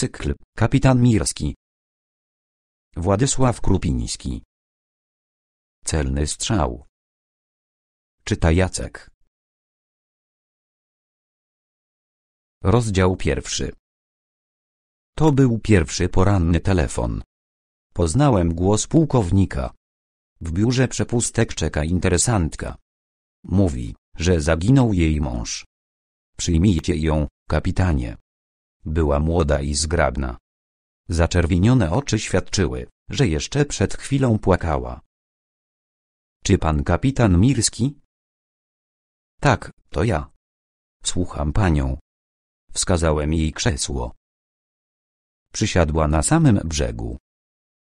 Cykl, kapitan Mirski. Władysław Krupiński. Celny strzał. Czyta Jacek. Rozdział pierwszy. To był pierwszy poranny telefon. Poznałem głos pułkownika. W biurze przepustek czeka interesantka. Mówi, że zaginął jej mąż. Przyjmijcie ją, kapitanie. Była młoda i zgrabna. Zaczerwienione oczy świadczyły, że jeszcze przed chwilą płakała. Czy pan kapitan Mirski? Tak, to ja. Słucham panią. Wskazałem jej krzesło. Przysiadła na samym brzegu.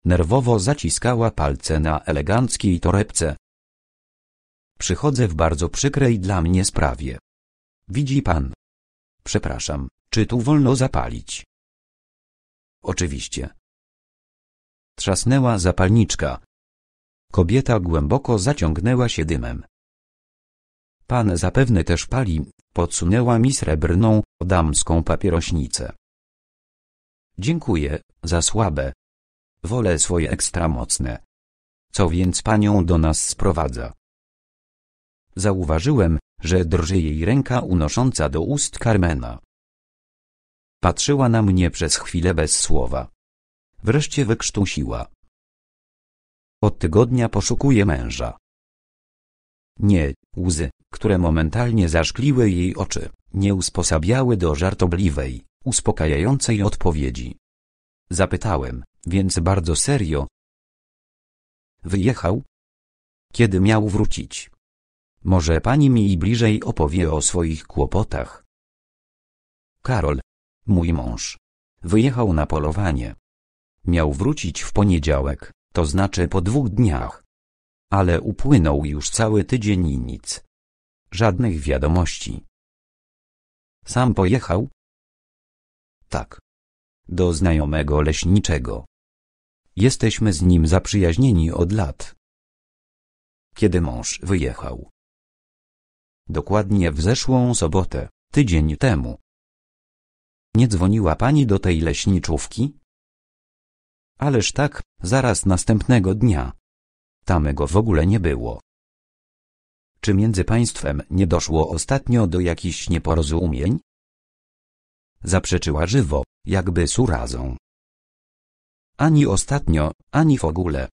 Nerwowo zaciskała palce na eleganckiej torebce. Przychodzę w bardzo przykrej dla mnie sprawie. Widzi pan. Przepraszam. Czy tu wolno zapalić? Oczywiście. Trzasnęła zapalniczka. Kobieta głęboko zaciągnęła się dymem. Pan zapewne też pali, podsunęła mi srebrną, damską papierośnicę. Dziękuję, za słabe. Wolę swoje ekstramocne. Co więc panią do nas sprowadza? Zauważyłem, że drży jej ręka unosząca do ust Carmena. Patrzyła na mnie przez chwilę bez słowa. Wreszcie wykrztusiła. Od tygodnia poszukuję męża. Nie, łzy, które momentalnie zaszkliły jej oczy, nie usposabiały do żartobliwej, uspokajającej odpowiedzi. Zapytałem, więc bardzo serio. Wyjechał? Kiedy miał wrócić? Może pani mi bliżej opowie o swoich kłopotach? Karol, Mój mąż wyjechał na polowanie. Miał wrócić w poniedziałek, to znaczy po dwóch dniach. Ale upłynął już cały tydzień i nic. Żadnych wiadomości. Sam pojechał? Tak. Do znajomego leśniczego. Jesteśmy z nim zaprzyjaźnieni od lat. Kiedy mąż wyjechał? Dokładnie w zeszłą sobotę, tydzień temu. Nie dzwoniła pani do tej leśniczówki? Ależ tak, zaraz następnego dnia. Tamego w ogóle nie było. Czy między państwem nie doszło ostatnio do jakichś nieporozumień? Zaprzeczyła żywo, jakby z urazą. Ani ostatnio, ani w ogóle.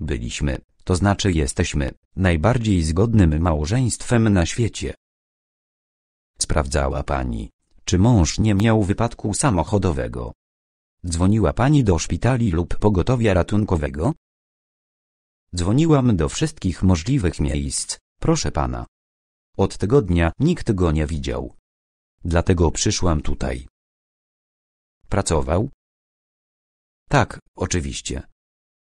Byliśmy, to znaczy jesteśmy, najbardziej zgodnym małżeństwem na świecie. Sprawdzała pani, czy mąż nie miał wypadku samochodowego. Dzwoniła pani do szpitali lub pogotowia ratunkowego? Dzwoniłam do wszystkich możliwych miejsc, proszę pana. Od tygodnia nikt go nie widział. Dlatego przyszłam tutaj. Pracował? Tak, oczywiście.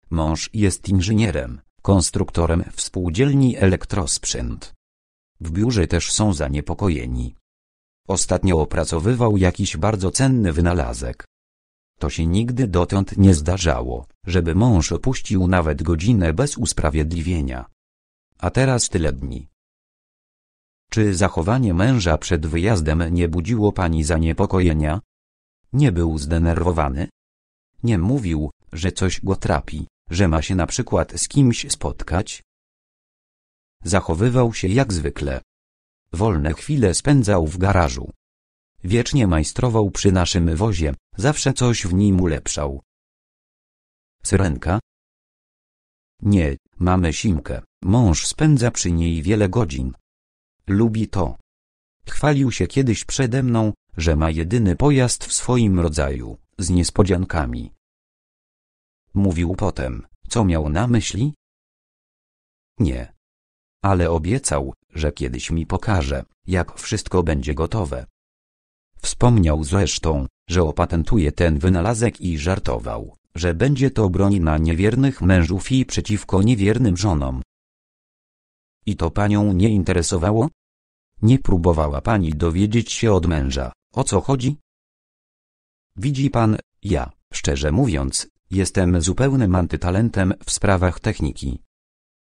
Mąż jest inżynierem, konstruktorem w spółdzielni Elektrosprzęt. W biurze też są zaniepokojeni. Ostatnio opracowywał jakiś bardzo cenny wynalazek. To się nigdy dotąd nie zdarzało, żeby mąż opuścił nawet godzinę bez usprawiedliwienia. A teraz tyle dni. Czy zachowanie męża przed wyjazdem nie budziło pani zaniepokojenia? Nie był zdenerwowany? Nie mówił, że coś go trapi, że ma się na przykład z kimś spotkać? Zachowywał się jak zwykle. Wolne chwile spędzał w garażu. Wiecznie majstrował przy naszym wozie, zawsze coś w nim ulepszał. Syrenka? Nie, mamy Simkę, mąż spędza przy niej wiele godzin. Lubi to. Chwalił się kiedyś przede mną, że ma jedyny pojazd w swoim rodzaju, z niespodziankami. Mówił potem, co miał na myśli? Nie, ale obiecał, że kiedyś mi pokaże, jak wszystko będzie gotowe. Wspomniał zresztą, że opatentuje ten wynalazek i żartował, że będzie to broń na niewiernych mężów i przeciwko niewiernym żonom. I to panią nie interesowało? Nie próbowała pani dowiedzieć się od męża, o co chodzi? Widzi pan, ja, szczerze mówiąc, jestem zupełnym antytalentem w sprawach techniki.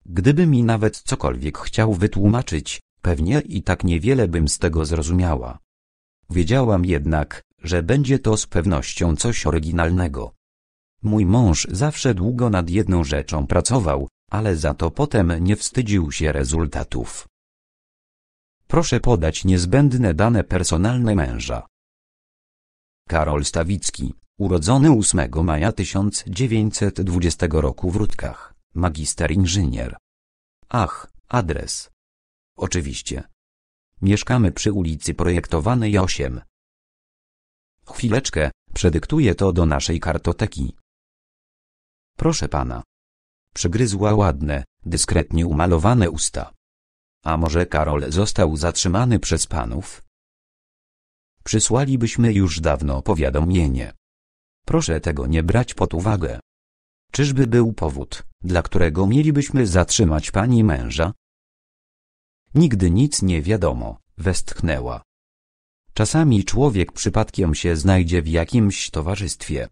Gdyby mi nawet cokolwiek chciał wytłumaczyć, pewnie i tak niewiele bym z tego zrozumiała. Wiedziałam jednak, że będzie to z pewnością coś oryginalnego. Mój mąż zawsze długo nad jedną rzeczą pracował, ale za to potem nie wstydził się rezultatów. Proszę podać niezbędne dane personalne męża. Karol Stawicki, urodzony 8 maja 1920 roku w Rutkach. Magister inżynier. Ach, adres. Oczywiście. Mieszkamy przy ulicy projektowanej 8. Chwileczkę, przedyktuję to do naszej kartoteki. Proszę pana. Przygryzła ładne, dyskretnie umalowane usta. A może Karol został zatrzymany przez panów? Przysłalibyśmy już dawno powiadomienie. Proszę tego nie brać pod uwagę. Czyżby był powód, dla którego mielibyśmy zatrzymać pani męża? Nigdy nic nie wiadomo, westchnęła. Czasami człowiek przypadkiem się znajdzie w jakimś towarzystwie.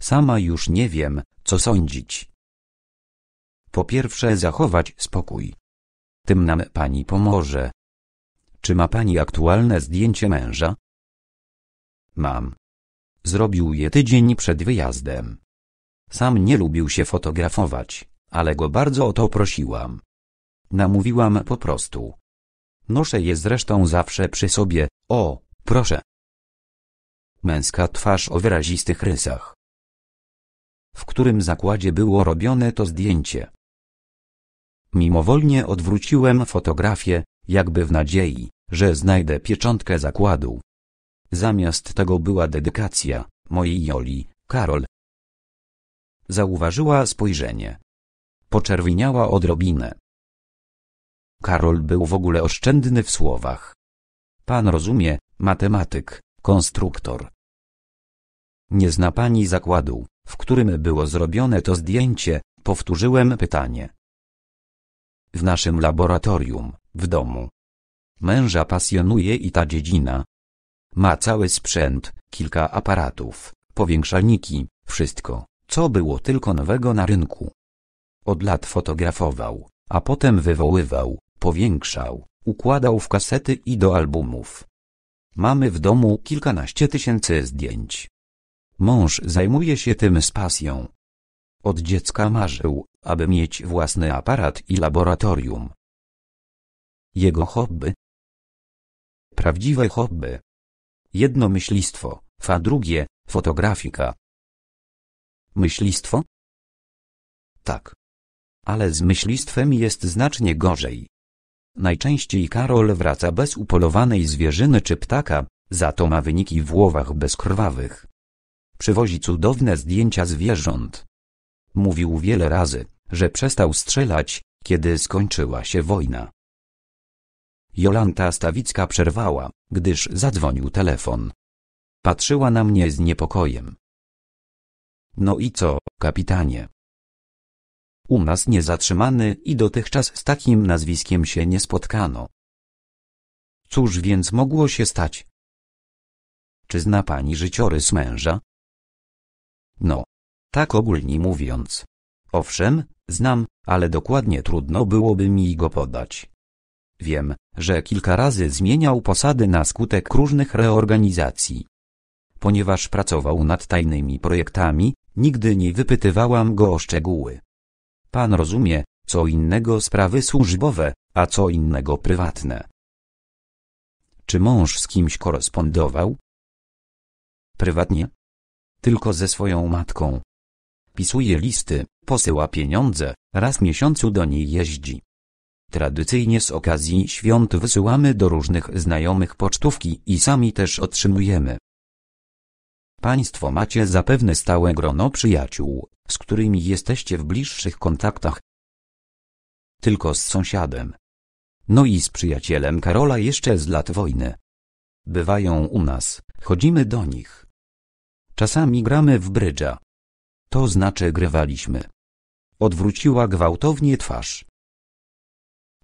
Sama już nie wiem, co sądzić. Po pierwsze zachować spokój. Tym nam pani pomoże. Czy ma pani aktualne zdjęcie męża? Mam. Zrobił je tydzień przed wyjazdem. Sam nie lubił się fotografować, ale go bardzo o to prosiłam. Namówiłam po prostu. Noszę je zresztą zawsze przy sobie, o, proszę. Męska twarz o wyrazistych rysach. W którym zakładzie było robione to zdjęcie? Mimowolnie odwróciłem fotografię, jakby w nadziei, że znajdę pieczątkę zakładu. Zamiast tego była dedykacja, mojej Joli, Karol, Zauważyła spojrzenie. Poczerwieniała odrobinę. Karol był w ogóle oszczędny w słowach. Pan rozumie, matematyk, konstruktor. Nie zna pani zakładu, w którym było zrobione to zdjęcie, powtórzyłem pytanie. W naszym laboratorium, w domu. Męża pasjonuje i ta dziedzina. Ma cały sprzęt, kilka aparatów, powiększalniki, wszystko co było tylko nowego na rynku. Od lat fotografował, a potem wywoływał, powiększał, układał w kasety i do albumów. Mamy w domu kilkanaście tysięcy zdjęć. Mąż zajmuje się tym z pasją. Od dziecka marzył, aby mieć własny aparat i laboratorium. Jego hobby? Prawdziwe hobby. Jedno myślistwo, a drugie, fotografika. Myślistwo? Tak. Ale z myślistwem jest znacznie gorzej. Najczęściej Karol wraca bez upolowanej zwierzyny czy ptaka, za to ma wyniki w łowach bezkrwawych. Przywozi cudowne zdjęcia zwierząt. Mówił wiele razy, że przestał strzelać, kiedy skończyła się wojna. Jolanta Stawicka przerwała, gdyż zadzwonił telefon. Patrzyła na mnie z niepokojem. No i co, kapitanie? U nas nie zatrzymany i dotychczas z takim nazwiskiem się nie spotkano. Cóż więc mogło się stać? Czy zna pani życiorys męża? No, tak ogólnie mówiąc. Owszem, znam, ale dokładnie trudno byłoby mi go podać. Wiem, że kilka razy zmieniał posady na skutek różnych reorganizacji. Ponieważ pracował nad tajnymi projektami, Nigdy nie wypytywałam go o szczegóły. Pan rozumie, co innego sprawy służbowe, a co innego prywatne. Czy mąż z kimś korespondował? Prywatnie? Tylko ze swoją matką. Pisuje listy, posyła pieniądze, raz w miesiącu do niej jeździ. Tradycyjnie z okazji świąt wysyłamy do różnych znajomych pocztówki i sami też otrzymujemy. Państwo macie zapewne stałe grono przyjaciół, z którymi jesteście w bliższych kontaktach. Tylko z sąsiadem. No i z przyjacielem Karola jeszcze z lat wojny. Bywają u nas, chodzimy do nich. Czasami gramy w brydża. To znaczy grywaliśmy. Odwróciła gwałtownie twarz.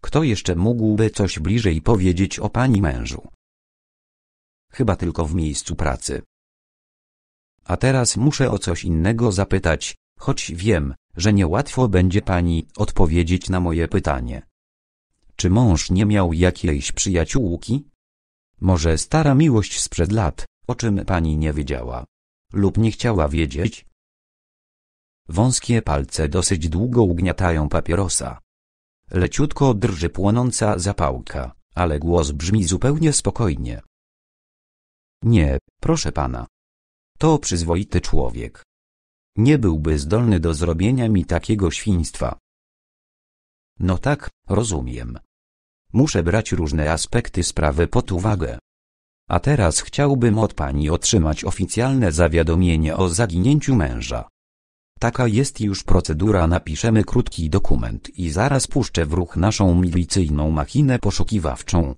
Kto jeszcze mógłby coś bliżej powiedzieć o pani mężu? Chyba tylko w miejscu pracy. A teraz muszę o coś innego zapytać, choć wiem, że niełatwo będzie pani odpowiedzieć na moje pytanie. Czy mąż nie miał jakiejś przyjaciółki? Może stara miłość sprzed lat, o czym pani nie wiedziała? Lub nie chciała wiedzieć? Wąskie palce dosyć długo ugniatają papierosa. Leciutko drży płonąca zapałka, ale głos brzmi zupełnie spokojnie. Nie, proszę pana, to przyzwoity człowiek. Nie byłby zdolny do zrobienia mi takiego świństwa. No tak, rozumiem. Muszę brać różne aspekty sprawy pod uwagę. A teraz chciałbym od pani otrzymać oficjalne zawiadomienie o zaginięciu męża. Taka jest już procedura napiszemy krótki dokument i zaraz puszczę w ruch naszą milicyjną machinę poszukiwawczą.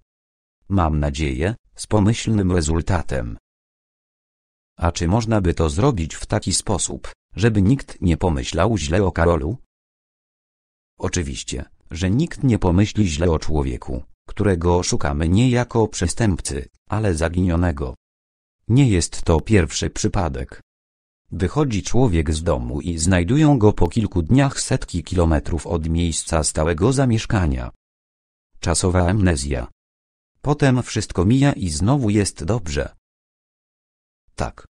Mam nadzieję, z pomyślnym rezultatem. A czy można by to zrobić w taki sposób, żeby nikt nie pomyślał źle o Karolu? Oczywiście, że nikt nie pomyśli źle o człowieku, którego szukamy nie jako przestępcy, ale zaginionego. Nie jest to pierwszy przypadek. Wychodzi człowiek z domu i znajdują go po kilku dniach setki kilometrów od miejsca stałego zamieszkania. Czasowa amnezja. Potem wszystko mija i znowu jest dobrze. Tak.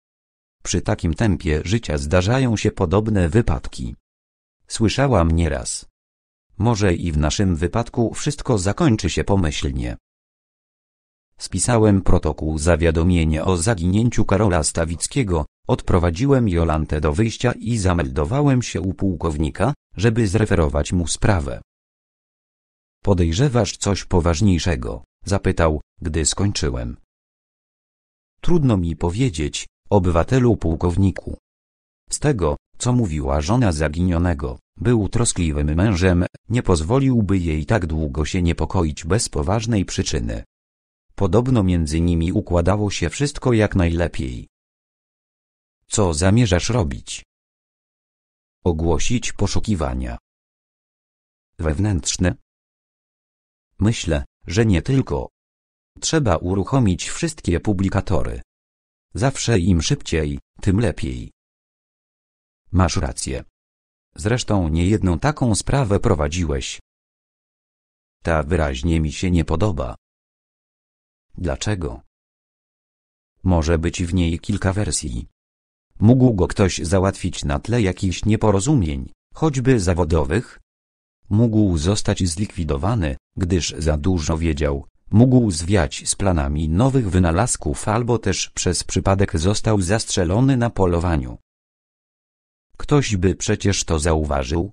Przy takim tempie życia zdarzają się podobne wypadki. Słyszałam nieraz. Może i w naszym wypadku wszystko zakończy się pomyślnie. Spisałem protokół zawiadomienie o zaginięciu Karola Stawickiego, odprowadziłem Jolantę do wyjścia i zameldowałem się u pułkownika, żeby zreferować mu sprawę. Podejrzewasz coś poważniejszego? Zapytał, gdy skończyłem. Trudno mi powiedzieć, obywatelu pułkowniku. Z tego, co mówiła żona zaginionego, był troskliwym mężem, nie pozwoliłby jej tak długo się niepokoić bez poważnej przyczyny. Podobno między nimi układało się wszystko jak najlepiej. Co zamierzasz robić? Ogłosić poszukiwania. Wewnętrzne? Myślę, że nie tylko, Trzeba uruchomić wszystkie publikatory. Zawsze im szybciej, tym lepiej. Masz rację. Zresztą niejedną taką sprawę prowadziłeś. Ta wyraźnie mi się nie podoba. Dlaczego? Może być w niej kilka wersji. Mógł go ktoś załatwić na tle jakichś nieporozumień, choćby zawodowych? Mógł zostać zlikwidowany, gdyż za dużo wiedział, mógł zwiać z planami nowych wynalazków albo też przez przypadek został zastrzelony na polowaniu. Ktoś by przecież to zauważył.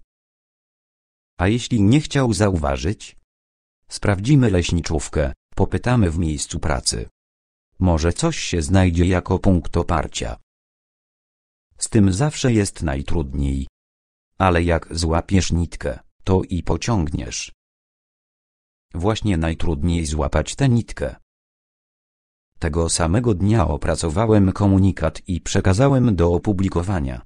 A jeśli nie chciał zauważyć? Sprawdzimy leśniczówkę, popytamy w miejscu pracy. Może coś się znajdzie jako punkt oparcia. Z tym zawsze jest najtrudniej. Ale jak złapiesz nitkę, to i pociągniesz. Właśnie najtrudniej złapać tę nitkę. Tego samego dnia opracowałem komunikat i przekazałem do opublikowania.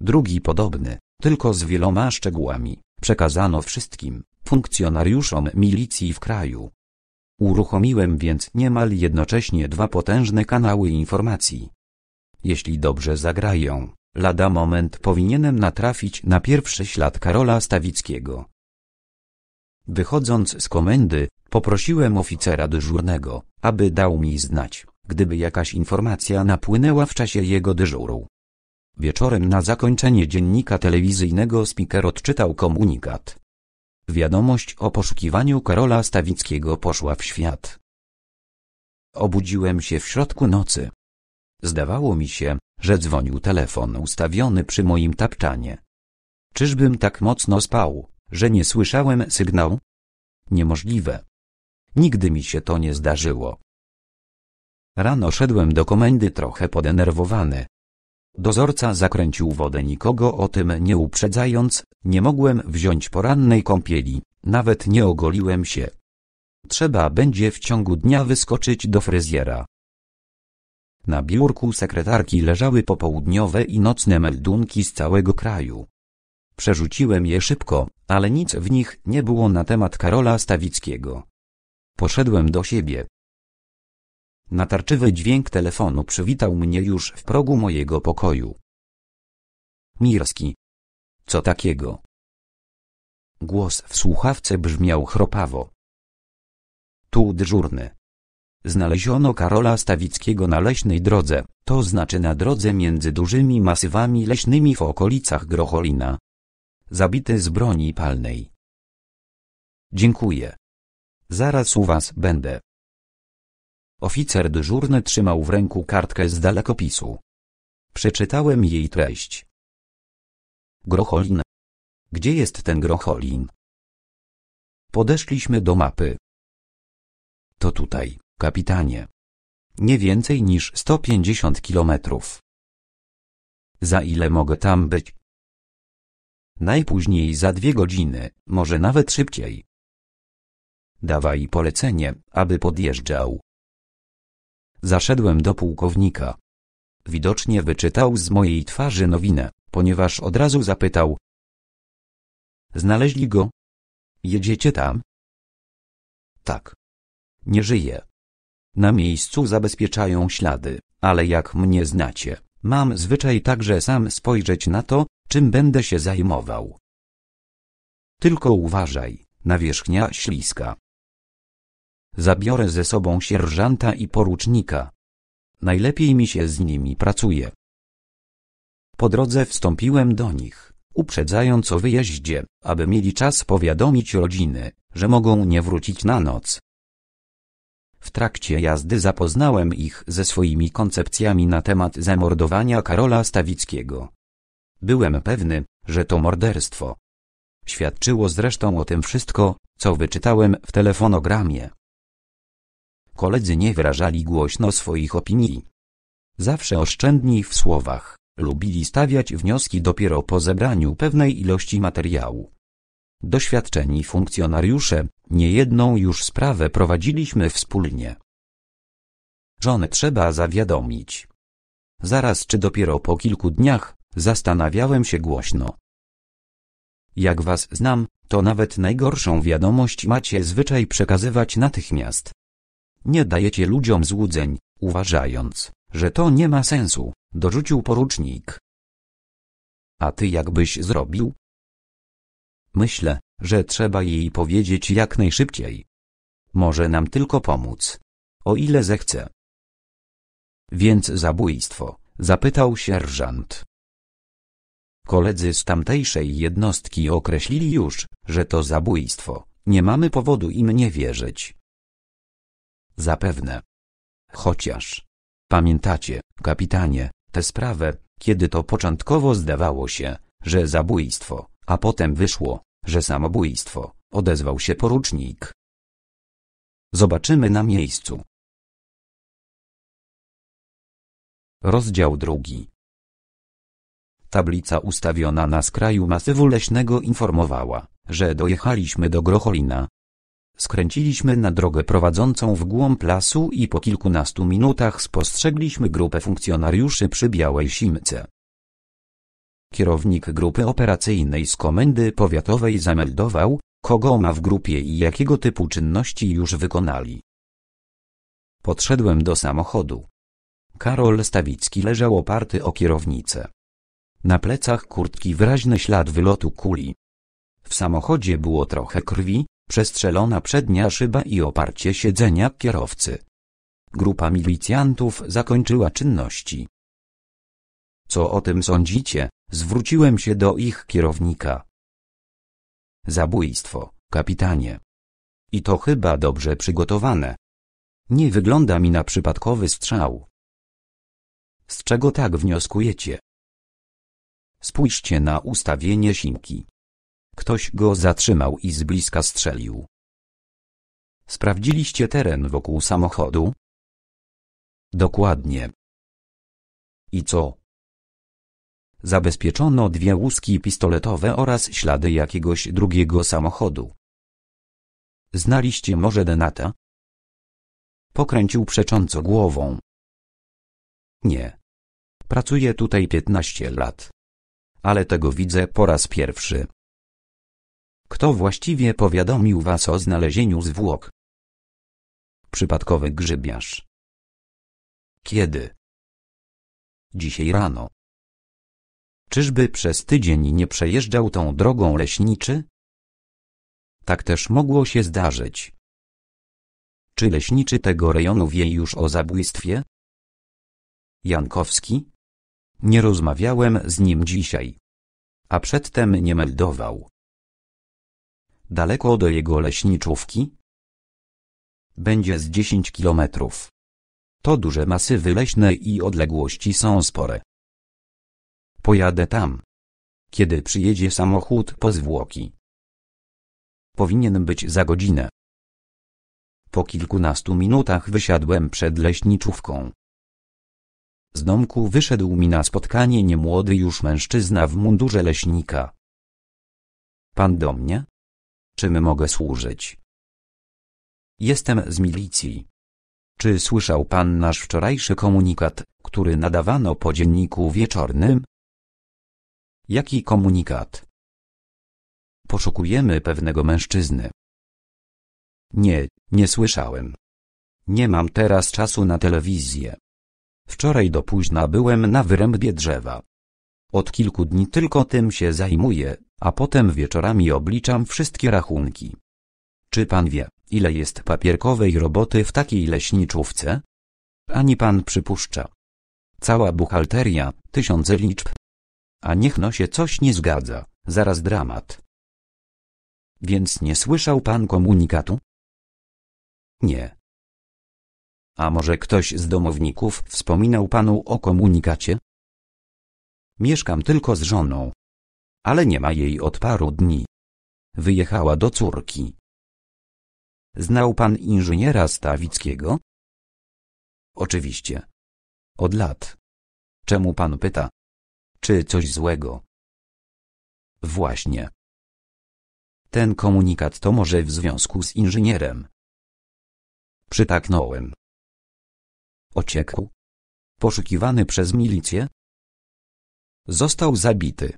Drugi podobny, tylko z wieloma szczegółami, przekazano wszystkim funkcjonariuszom milicji w kraju. Uruchomiłem więc niemal jednocześnie dwa potężne kanały informacji. Jeśli dobrze zagrają, lada moment powinienem natrafić na pierwszy ślad Karola Stawickiego. Wychodząc z komendy, poprosiłem oficera dyżurnego, aby dał mi znać, gdyby jakaś informacja napłynęła w czasie jego dyżuru. Wieczorem na zakończenie dziennika telewizyjnego speaker odczytał komunikat. Wiadomość o poszukiwaniu Karola Stawickiego poszła w świat. Obudziłem się w środku nocy. Zdawało mi się, że dzwonił telefon ustawiony przy moim tapczanie. Czyżbym tak mocno spał? że nie słyszałem sygnału? Niemożliwe. Nigdy mi się to nie zdarzyło. Rano szedłem do komendy trochę podenerwowany. Dozorca zakręcił wodę nikogo o tym nie uprzedzając, nie mogłem wziąć porannej kąpieli, nawet nie ogoliłem się. Trzeba będzie w ciągu dnia wyskoczyć do fryzjera. Na biurku sekretarki leżały popołudniowe i nocne meldunki z całego kraju. Przerzuciłem je szybko, ale nic w nich nie było na temat Karola Stawickiego. Poszedłem do siebie. Natarczywy dźwięk telefonu przywitał mnie już w progu mojego pokoju. Mirski. Co takiego? Głos w słuchawce brzmiał chropawo. Tu dyżurny. Znaleziono Karola Stawickiego na leśnej drodze, to znaczy na drodze między dużymi masywami leśnymi w okolicach Grocholina zabity z broni palnej. Dziękuję. Zaraz u was będę. Oficer dyżurny trzymał w ręku kartkę z dalekopisu. Przeczytałem jej treść. Grocholin. Gdzie jest ten Grocholin? Podeszliśmy do mapy. To tutaj, kapitanie. Nie więcej niż 150 kilometrów. Za ile mogę tam być? najpóźniej za dwie godziny, może nawet szybciej. Dawaj polecenie, aby podjeżdżał. Zaszedłem do pułkownika. Widocznie wyczytał z mojej twarzy nowinę, ponieważ od razu zapytał. Znaleźli go? Jedziecie tam? Tak. Nie żyje. Na miejscu zabezpieczają ślady, ale jak mnie znacie, mam zwyczaj także sam spojrzeć na to, Czym będę się zajmował? Tylko uważaj, nawierzchnia śliska. Zabiorę ze sobą sierżanta i porucznika. Najlepiej mi się z nimi pracuje. Po drodze wstąpiłem do nich, uprzedzając o wyjeździe, aby mieli czas powiadomić rodziny, że mogą nie wrócić na noc. W trakcie jazdy zapoznałem ich ze swoimi koncepcjami na temat zamordowania Karola Stawickiego. Byłem pewny, że to morderstwo. Świadczyło zresztą o tym wszystko, co wyczytałem w telefonogramie. Koledzy nie wyrażali głośno swoich opinii. Zawsze oszczędni w słowach, lubili stawiać wnioski dopiero po zebraniu pewnej ilości materiału. Doświadczeni funkcjonariusze, niejedną już sprawę prowadziliśmy wspólnie. Żonę trzeba zawiadomić. Zaraz czy dopiero po kilku dniach Zastanawiałem się głośno. Jak was znam, to nawet najgorszą wiadomość macie zwyczaj przekazywać natychmiast. Nie dajecie ludziom złudzeń, uważając, że to nie ma sensu, dorzucił porucznik. A ty jakbyś zrobił? Myślę, że trzeba jej powiedzieć jak najszybciej. Może nam tylko pomóc. O ile zechce. Więc zabójstwo, zapytał sierżant. Koledzy z tamtejszej jednostki określili już, że to zabójstwo. Nie mamy powodu im nie wierzyć. Zapewne. Chociaż. Pamiętacie, kapitanie, tę sprawę, kiedy to początkowo zdawało się, że zabójstwo, a potem wyszło, że samobójstwo, odezwał się porucznik. Zobaczymy na miejscu. Rozdział drugi. Tablica ustawiona na skraju masywu leśnego informowała, że dojechaliśmy do Grocholina. Skręciliśmy na drogę prowadzącą w głąb lasu i po kilkunastu minutach spostrzegliśmy grupę funkcjonariuszy przy Białej Simce. Kierownik grupy operacyjnej z komendy powiatowej zameldował, kogo ma w grupie i jakiego typu czynności już wykonali. Podszedłem do samochodu. Karol Stawicki leżał oparty o kierownicę. Na plecach kurtki wyraźny ślad wylotu kuli. W samochodzie było trochę krwi, przestrzelona przednia szyba i oparcie siedzenia kierowcy. Grupa milicjantów zakończyła czynności. Co o tym sądzicie? Zwróciłem się do ich kierownika. Zabójstwo, kapitanie. I to chyba dobrze przygotowane. Nie wygląda mi na przypadkowy strzał. Z czego tak wnioskujecie? Spójrzcie na ustawienie simki. Ktoś go zatrzymał i z bliska strzelił. Sprawdziliście teren wokół samochodu? Dokładnie. I co? Zabezpieczono dwie łuski pistoletowe oraz ślady jakiegoś drugiego samochodu. Znaliście może Denata? Pokręcił przecząco głową. Nie. Pracuję tutaj 15 lat ale tego widzę po raz pierwszy. Kto właściwie powiadomił was o znalezieniu zwłok? Przypadkowy grzybiarz. Kiedy? Dzisiaj rano. Czyżby przez tydzień nie przejeżdżał tą drogą leśniczy? Tak też mogło się zdarzyć. Czy leśniczy tego rejonu wie już o zabójstwie? Jankowski? Nie rozmawiałem z nim dzisiaj. A przedtem nie meldował. Daleko do jego leśniczówki? Będzie z 10 kilometrów. To duże masywy leśne i odległości są spore. Pojadę tam. Kiedy przyjedzie samochód po zwłoki. Powinien być za godzinę. Po kilkunastu minutach wysiadłem przed leśniczówką. Z domku wyszedł mi na spotkanie niemłody już mężczyzna w mundurze leśnika. Pan do mnie? Czym mogę służyć? Jestem z milicji. Czy słyszał pan nasz wczorajszy komunikat, który nadawano po dzienniku wieczornym? Jaki komunikat? Poszukujemy pewnego mężczyzny. Nie, nie słyszałem. Nie mam teraz czasu na telewizję. Wczoraj do późna byłem na wyrębie drzewa. Od kilku dni tylko tym się zajmuję, a potem wieczorami obliczam wszystkie rachunki. Czy pan wie, ile jest papierkowej roboty w takiej leśniczówce? Ani pan przypuszcza. Cała buchalteria, tysiące liczb. A niech no się coś nie zgadza, zaraz dramat. Więc nie słyszał pan komunikatu? Nie. A może ktoś z domowników wspominał panu o komunikacie? Mieszkam tylko z żoną. Ale nie ma jej od paru dni. Wyjechała do córki. Znał pan inżyniera Stawickiego? Oczywiście. Od lat. Czemu pan pyta? Czy coś złego? Właśnie. Ten komunikat to może w związku z inżynierem. Przytaknąłem. Ociekł. Poszukiwany przez milicję? Został zabity.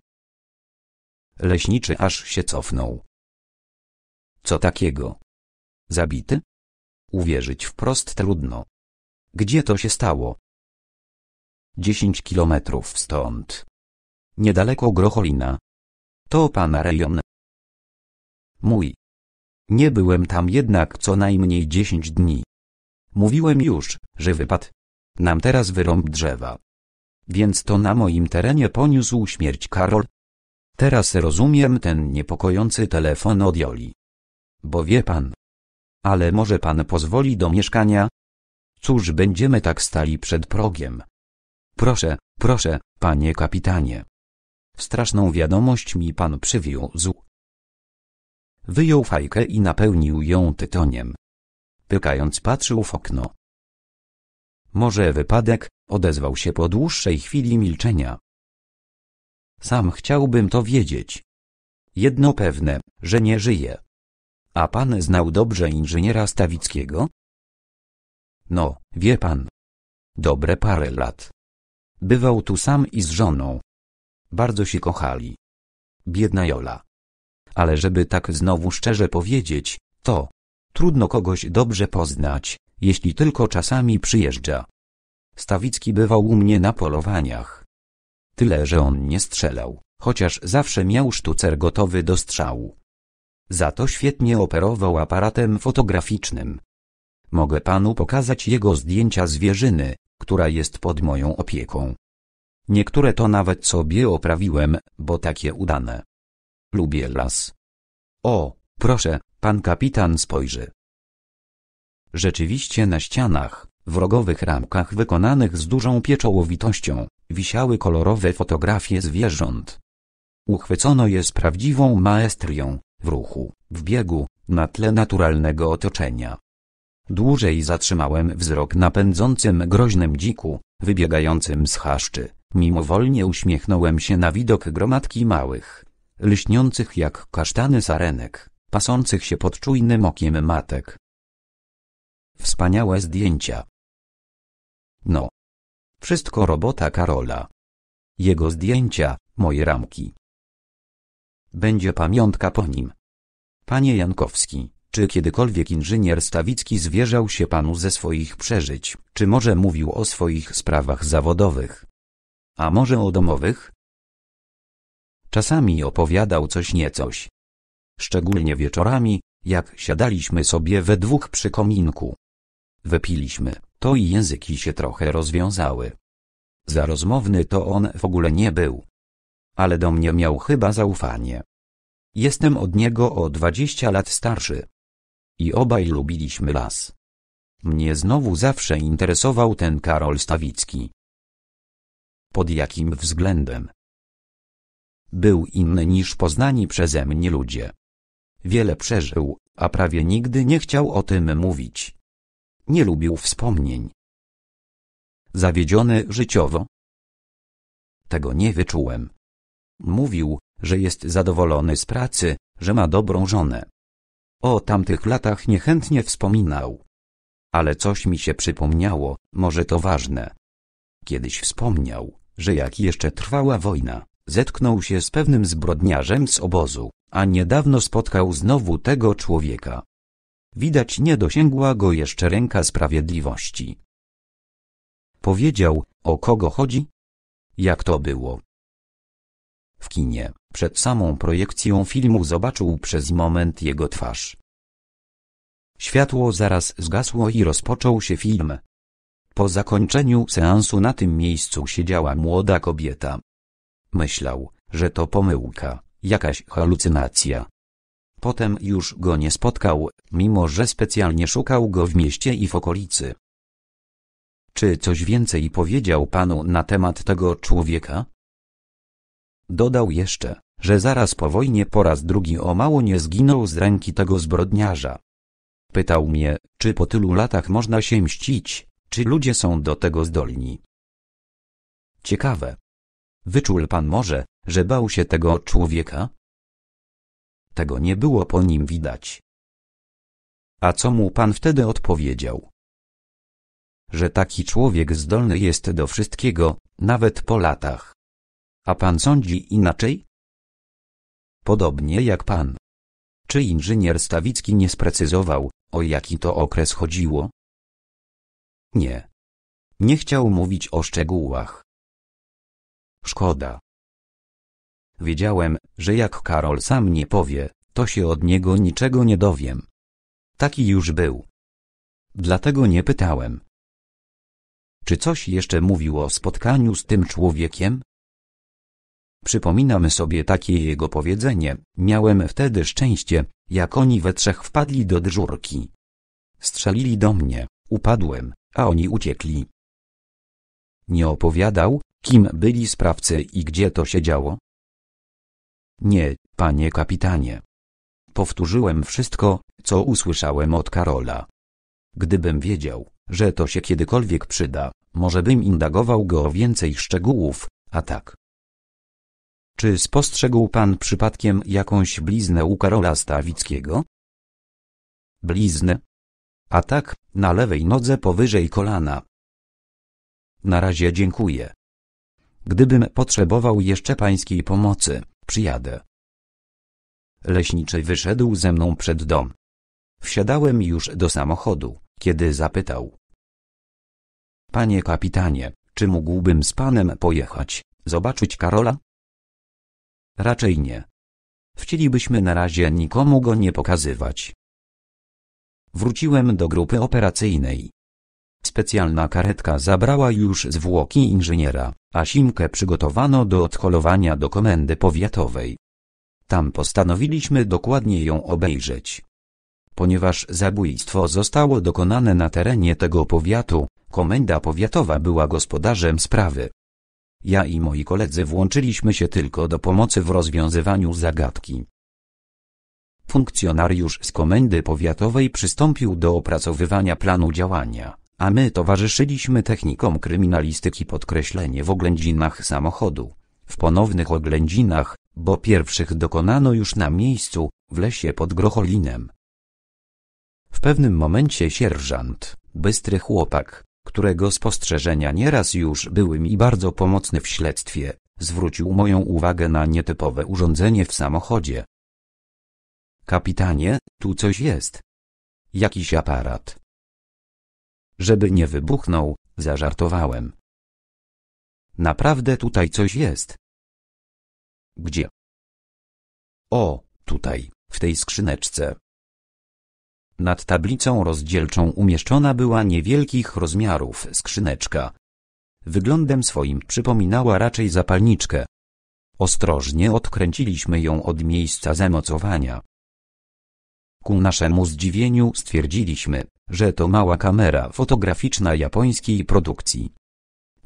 Leśniczy aż się cofnął. Co takiego? Zabity? Uwierzyć wprost trudno. Gdzie to się stało? Dziesięć kilometrów stąd. Niedaleko Grocholina. To pana rejon. Mój. Nie byłem tam jednak co najmniej dziesięć dni. Mówiłem już, że wypadł. Nam teraz wyrąb drzewa. Więc to na moim terenie poniósł śmierć Karol. Teraz rozumiem ten niepokojący telefon od Joli. Bo wie pan. Ale może pan pozwoli do mieszkania? Cóż będziemy tak stali przed progiem? Proszę, proszę, panie kapitanie. Straszną wiadomość mi pan przywiózł. Wyjął fajkę i napełnił ją tytoniem. Pykając patrzył w okno. Może wypadek, odezwał się po dłuższej chwili milczenia. Sam chciałbym to wiedzieć. Jedno pewne, że nie żyje. A pan znał dobrze inżyniera Stawickiego? No, wie pan. Dobre parę lat. Bywał tu sam i z żoną. Bardzo się kochali. Biedna Jola. Ale żeby tak znowu szczerze powiedzieć, to Trudno kogoś dobrze poznać, jeśli tylko czasami przyjeżdża. Stawicki bywał u mnie na polowaniach. Tyle, że on nie strzelał, chociaż zawsze miał sztucer gotowy do strzału. Za to świetnie operował aparatem fotograficznym. Mogę panu pokazać jego zdjęcia zwierzyny, która jest pod moją opieką. Niektóre to nawet sobie oprawiłem, bo takie udane. Lubię las. O, proszę, Pan kapitan spojrzy. Rzeczywiście na ścianach, w rogowych ramkach wykonanych z dużą pieczołowitością, wisiały kolorowe fotografie zwierząt. Uchwycono je z prawdziwą maestrią, w ruchu, w biegu, na tle naturalnego otoczenia. Dłużej zatrzymałem wzrok na pędzącym groźnym dziku, wybiegającym z chaszczy. Mimowolnie uśmiechnąłem się na widok gromadki małych, lśniących jak kasztany sarenek, pasących się pod czujnym okiem matek. Wspaniałe zdjęcia. No. Wszystko robota Karola. Jego zdjęcia, moje ramki. Będzie pamiątka po nim. Panie Jankowski, czy kiedykolwiek inżynier Stawicki zwierzał się panu ze swoich przeżyć, czy może mówił o swoich sprawach zawodowych? A może o domowych? Czasami opowiadał coś niecoś. Szczególnie wieczorami, jak siadaliśmy sobie we dwóch przy kominku. Wypiliśmy, to i języki się trochę rozwiązały. Za rozmowny to on w ogóle nie był. Ale do mnie miał chyba zaufanie. Jestem od niego o dwadzieścia lat starszy. I obaj lubiliśmy las. Mnie znowu zawsze interesował ten Karol Stawicki. Pod jakim względem? Był inny niż poznani przeze mnie ludzie. Wiele przeżył, a prawie nigdy nie chciał o tym mówić. Nie lubił wspomnień. Zawiedziony życiowo? Tego nie wyczułem. Mówił, że jest zadowolony z pracy, że ma dobrą żonę. O tamtych latach niechętnie wspominał. Ale coś mi się przypomniało, może to ważne. Kiedyś wspomniał, że jak jeszcze trwała wojna, Zetknął się z pewnym zbrodniarzem z obozu, a niedawno spotkał znowu tego człowieka. Widać nie dosięgła go jeszcze ręka sprawiedliwości. Powiedział, o kogo chodzi? Jak to było? W kinie, przed samą projekcją filmu zobaczył przez moment jego twarz. Światło zaraz zgasło i rozpoczął się film. Po zakończeniu seansu na tym miejscu siedziała młoda kobieta, Myślał, że to pomyłka, jakaś halucynacja. Potem już go nie spotkał, mimo że specjalnie szukał go w mieście i w okolicy. Czy coś więcej powiedział panu na temat tego człowieka? Dodał jeszcze, że zaraz po wojnie po raz drugi o mało nie zginął z ręki tego zbrodniarza. Pytał mnie, czy po tylu latach można się mścić, czy ludzie są do tego zdolni. Ciekawe, Wyczuł pan może, że bał się tego człowieka? Tego nie było po nim widać. A co mu pan wtedy odpowiedział? Że taki człowiek zdolny jest do wszystkiego, nawet po latach. A pan sądzi inaczej? Podobnie jak pan. Czy inżynier Stawicki nie sprecyzował, o jaki to okres chodziło? Nie. Nie chciał mówić o szczegółach. Szkoda. Wiedziałem, że jak Karol sam nie powie, to się od niego niczego nie dowiem. Taki już był. Dlatego nie pytałem. Czy coś jeszcze mówił o spotkaniu z tym człowiekiem? Przypominam sobie takie jego powiedzenie, miałem wtedy szczęście, jak oni we trzech wpadli do dyżurki. Strzelili do mnie, upadłem, a oni uciekli. Nie opowiadał, Kim byli sprawcy i gdzie to się działo? Nie, panie kapitanie. Powtórzyłem wszystko, co usłyszałem od Karola. Gdybym wiedział, że to się kiedykolwiek przyda, może bym indagował go o więcej szczegółów, a tak. Czy spostrzegł pan przypadkiem jakąś bliznę u Karola Stawickiego? Bliznę? A tak, na lewej nodze powyżej kolana. Na razie dziękuję. Gdybym potrzebował jeszcze pańskiej pomocy, przyjadę. Leśniczy wyszedł ze mną przed dom. Wsiadałem już do samochodu, kiedy zapytał. Panie kapitanie, czy mógłbym z panem pojechać, zobaczyć Karola? Raczej nie. Chcielibyśmy na razie nikomu go nie pokazywać. Wróciłem do grupy operacyjnej, Specjalna karetka zabrała już zwłoki inżyniera, a Simkę przygotowano do odholowania do komendy powiatowej. Tam postanowiliśmy dokładnie ją obejrzeć. Ponieważ zabójstwo zostało dokonane na terenie tego powiatu, komenda powiatowa była gospodarzem sprawy. Ja i moi koledzy włączyliśmy się tylko do pomocy w rozwiązywaniu zagadki. Funkcjonariusz z komendy powiatowej przystąpił do opracowywania planu działania a my towarzyszyliśmy technikom kryminalistyki podkreślenie w oględzinach samochodu. W ponownych oględzinach, bo pierwszych dokonano już na miejscu, w lesie pod Grocholinem. W pewnym momencie sierżant, bystry chłopak, którego spostrzeżenia nieraz już były mi bardzo pomocne w śledztwie, zwrócił moją uwagę na nietypowe urządzenie w samochodzie. Kapitanie, tu coś jest. Jakiś aparat. Żeby nie wybuchnął, zażartowałem. Naprawdę tutaj coś jest. Gdzie? O, tutaj, w tej skrzyneczce. Nad tablicą rozdzielczą umieszczona była niewielkich rozmiarów skrzyneczka. Wyglądem swoim przypominała raczej zapalniczkę. Ostrożnie odkręciliśmy ją od miejsca zamocowania. Ku naszemu zdziwieniu stwierdziliśmy, że to mała kamera fotograficzna japońskiej produkcji.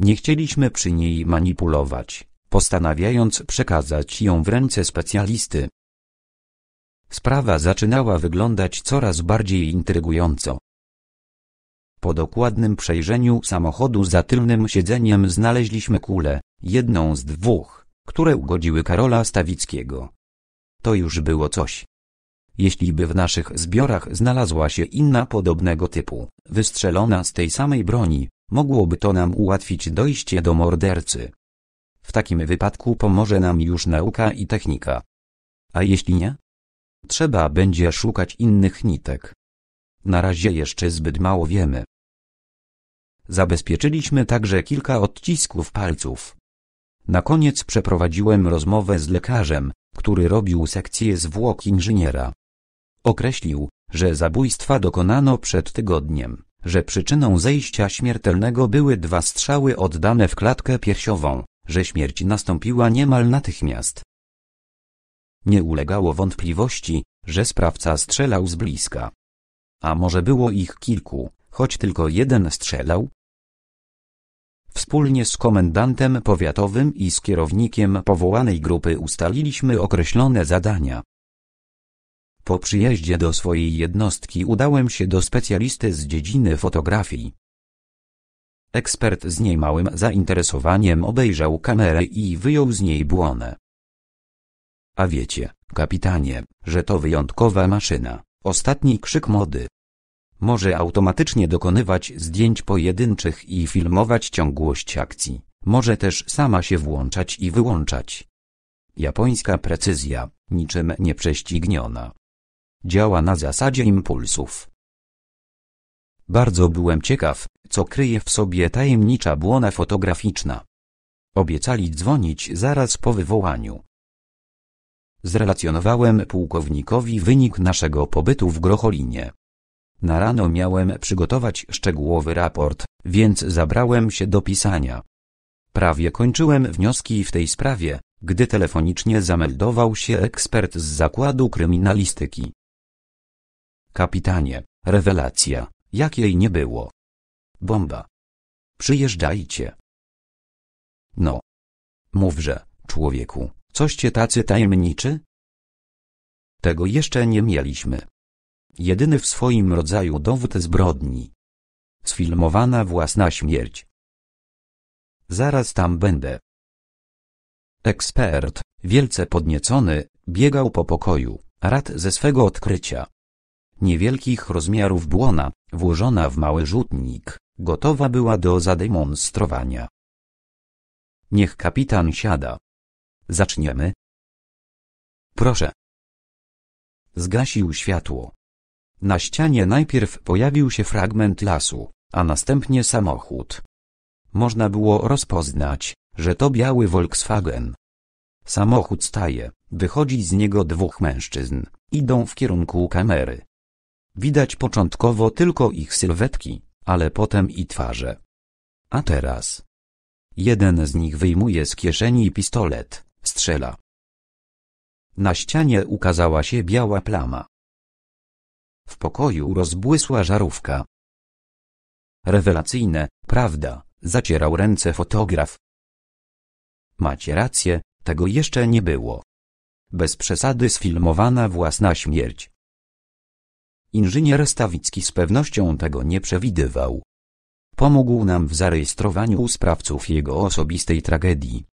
Nie chcieliśmy przy niej manipulować, postanawiając przekazać ją w ręce specjalisty. Sprawa zaczynała wyglądać coraz bardziej intrygująco. Po dokładnym przejrzeniu samochodu za tylnym siedzeniem znaleźliśmy kulę, jedną z dwóch, które ugodziły Karola Stawickiego. To już było coś. Jeśli by w naszych zbiorach znalazła się inna podobnego typu, wystrzelona z tej samej broni, mogłoby to nam ułatwić dojście do mordercy. W takim wypadku pomoże nam już nauka i technika. A jeśli nie? Trzeba będzie szukać innych nitek. Na razie jeszcze zbyt mało wiemy. Zabezpieczyliśmy także kilka odcisków palców. Na koniec przeprowadziłem rozmowę z lekarzem, który robił sekcję zwłok inżyniera. Określił, że zabójstwa dokonano przed tygodniem, że przyczyną zejścia śmiertelnego były dwa strzały oddane w klatkę piersiową, że śmierć nastąpiła niemal natychmiast. Nie ulegało wątpliwości, że sprawca strzelał z bliska. A może było ich kilku, choć tylko jeden strzelał? Wspólnie z komendantem powiatowym i z kierownikiem powołanej grupy ustaliliśmy określone zadania. Po przyjeździe do swojej jednostki udałem się do specjalisty z dziedziny fotografii. Ekspert z niemałym zainteresowaniem obejrzał kamerę i wyjął z niej błonę. A wiecie, kapitanie, że to wyjątkowa maszyna, ostatni krzyk mody. Może automatycznie dokonywać zdjęć pojedynczych i filmować ciągłość akcji, może też sama się włączać i wyłączać. Japońska precyzja, niczym nieprześcigniona. Działa na zasadzie impulsów. Bardzo byłem ciekaw, co kryje w sobie tajemnicza błona fotograficzna. Obiecali dzwonić zaraz po wywołaniu. Zrelacjonowałem pułkownikowi wynik naszego pobytu w Grocholinie. Na rano miałem przygotować szczegółowy raport, więc zabrałem się do pisania. Prawie kończyłem wnioski w tej sprawie, gdy telefonicznie zameldował się ekspert z zakładu kryminalistyki. Kapitanie, rewelacja, jak jej nie było. Bomba. Przyjeżdżajcie. No. Mówże, człowieku, coście tacy tajemniczy? Tego jeszcze nie mieliśmy. Jedyny w swoim rodzaju dowód zbrodni. Sfilmowana własna śmierć. Zaraz tam będę. Ekspert, wielce podniecony, biegał po pokoju, rad ze swego odkrycia niewielkich rozmiarów błona, włożona w mały rzutnik, gotowa była do zademonstrowania. Niech kapitan siada. Zaczniemy. Proszę. Zgasił światło. Na ścianie najpierw pojawił się fragment lasu, a następnie samochód. Można było rozpoznać, że to biały Volkswagen. Samochód staje, wychodzi z niego dwóch mężczyzn, idą w kierunku kamery. Widać początkowo tylko ich sylwetki, ale potem i twarze. A teraz? Jeden z nich wyjmuje z kieszeni pistolet, strzela. Na ścianie ukazała się biała plama. W pokoju rozbłysła żarówka. Rewelacyjne, prawda, zacierał ręce fotograf. Macie rację, tego jeszcze nie było. Bez przesady sfilmowana własna śmierć. Inżynier Stawicki z pewnością tego nie przewidywał. Pomógł nam w zarejestrowaniu sprawców jego osobistej tragedii.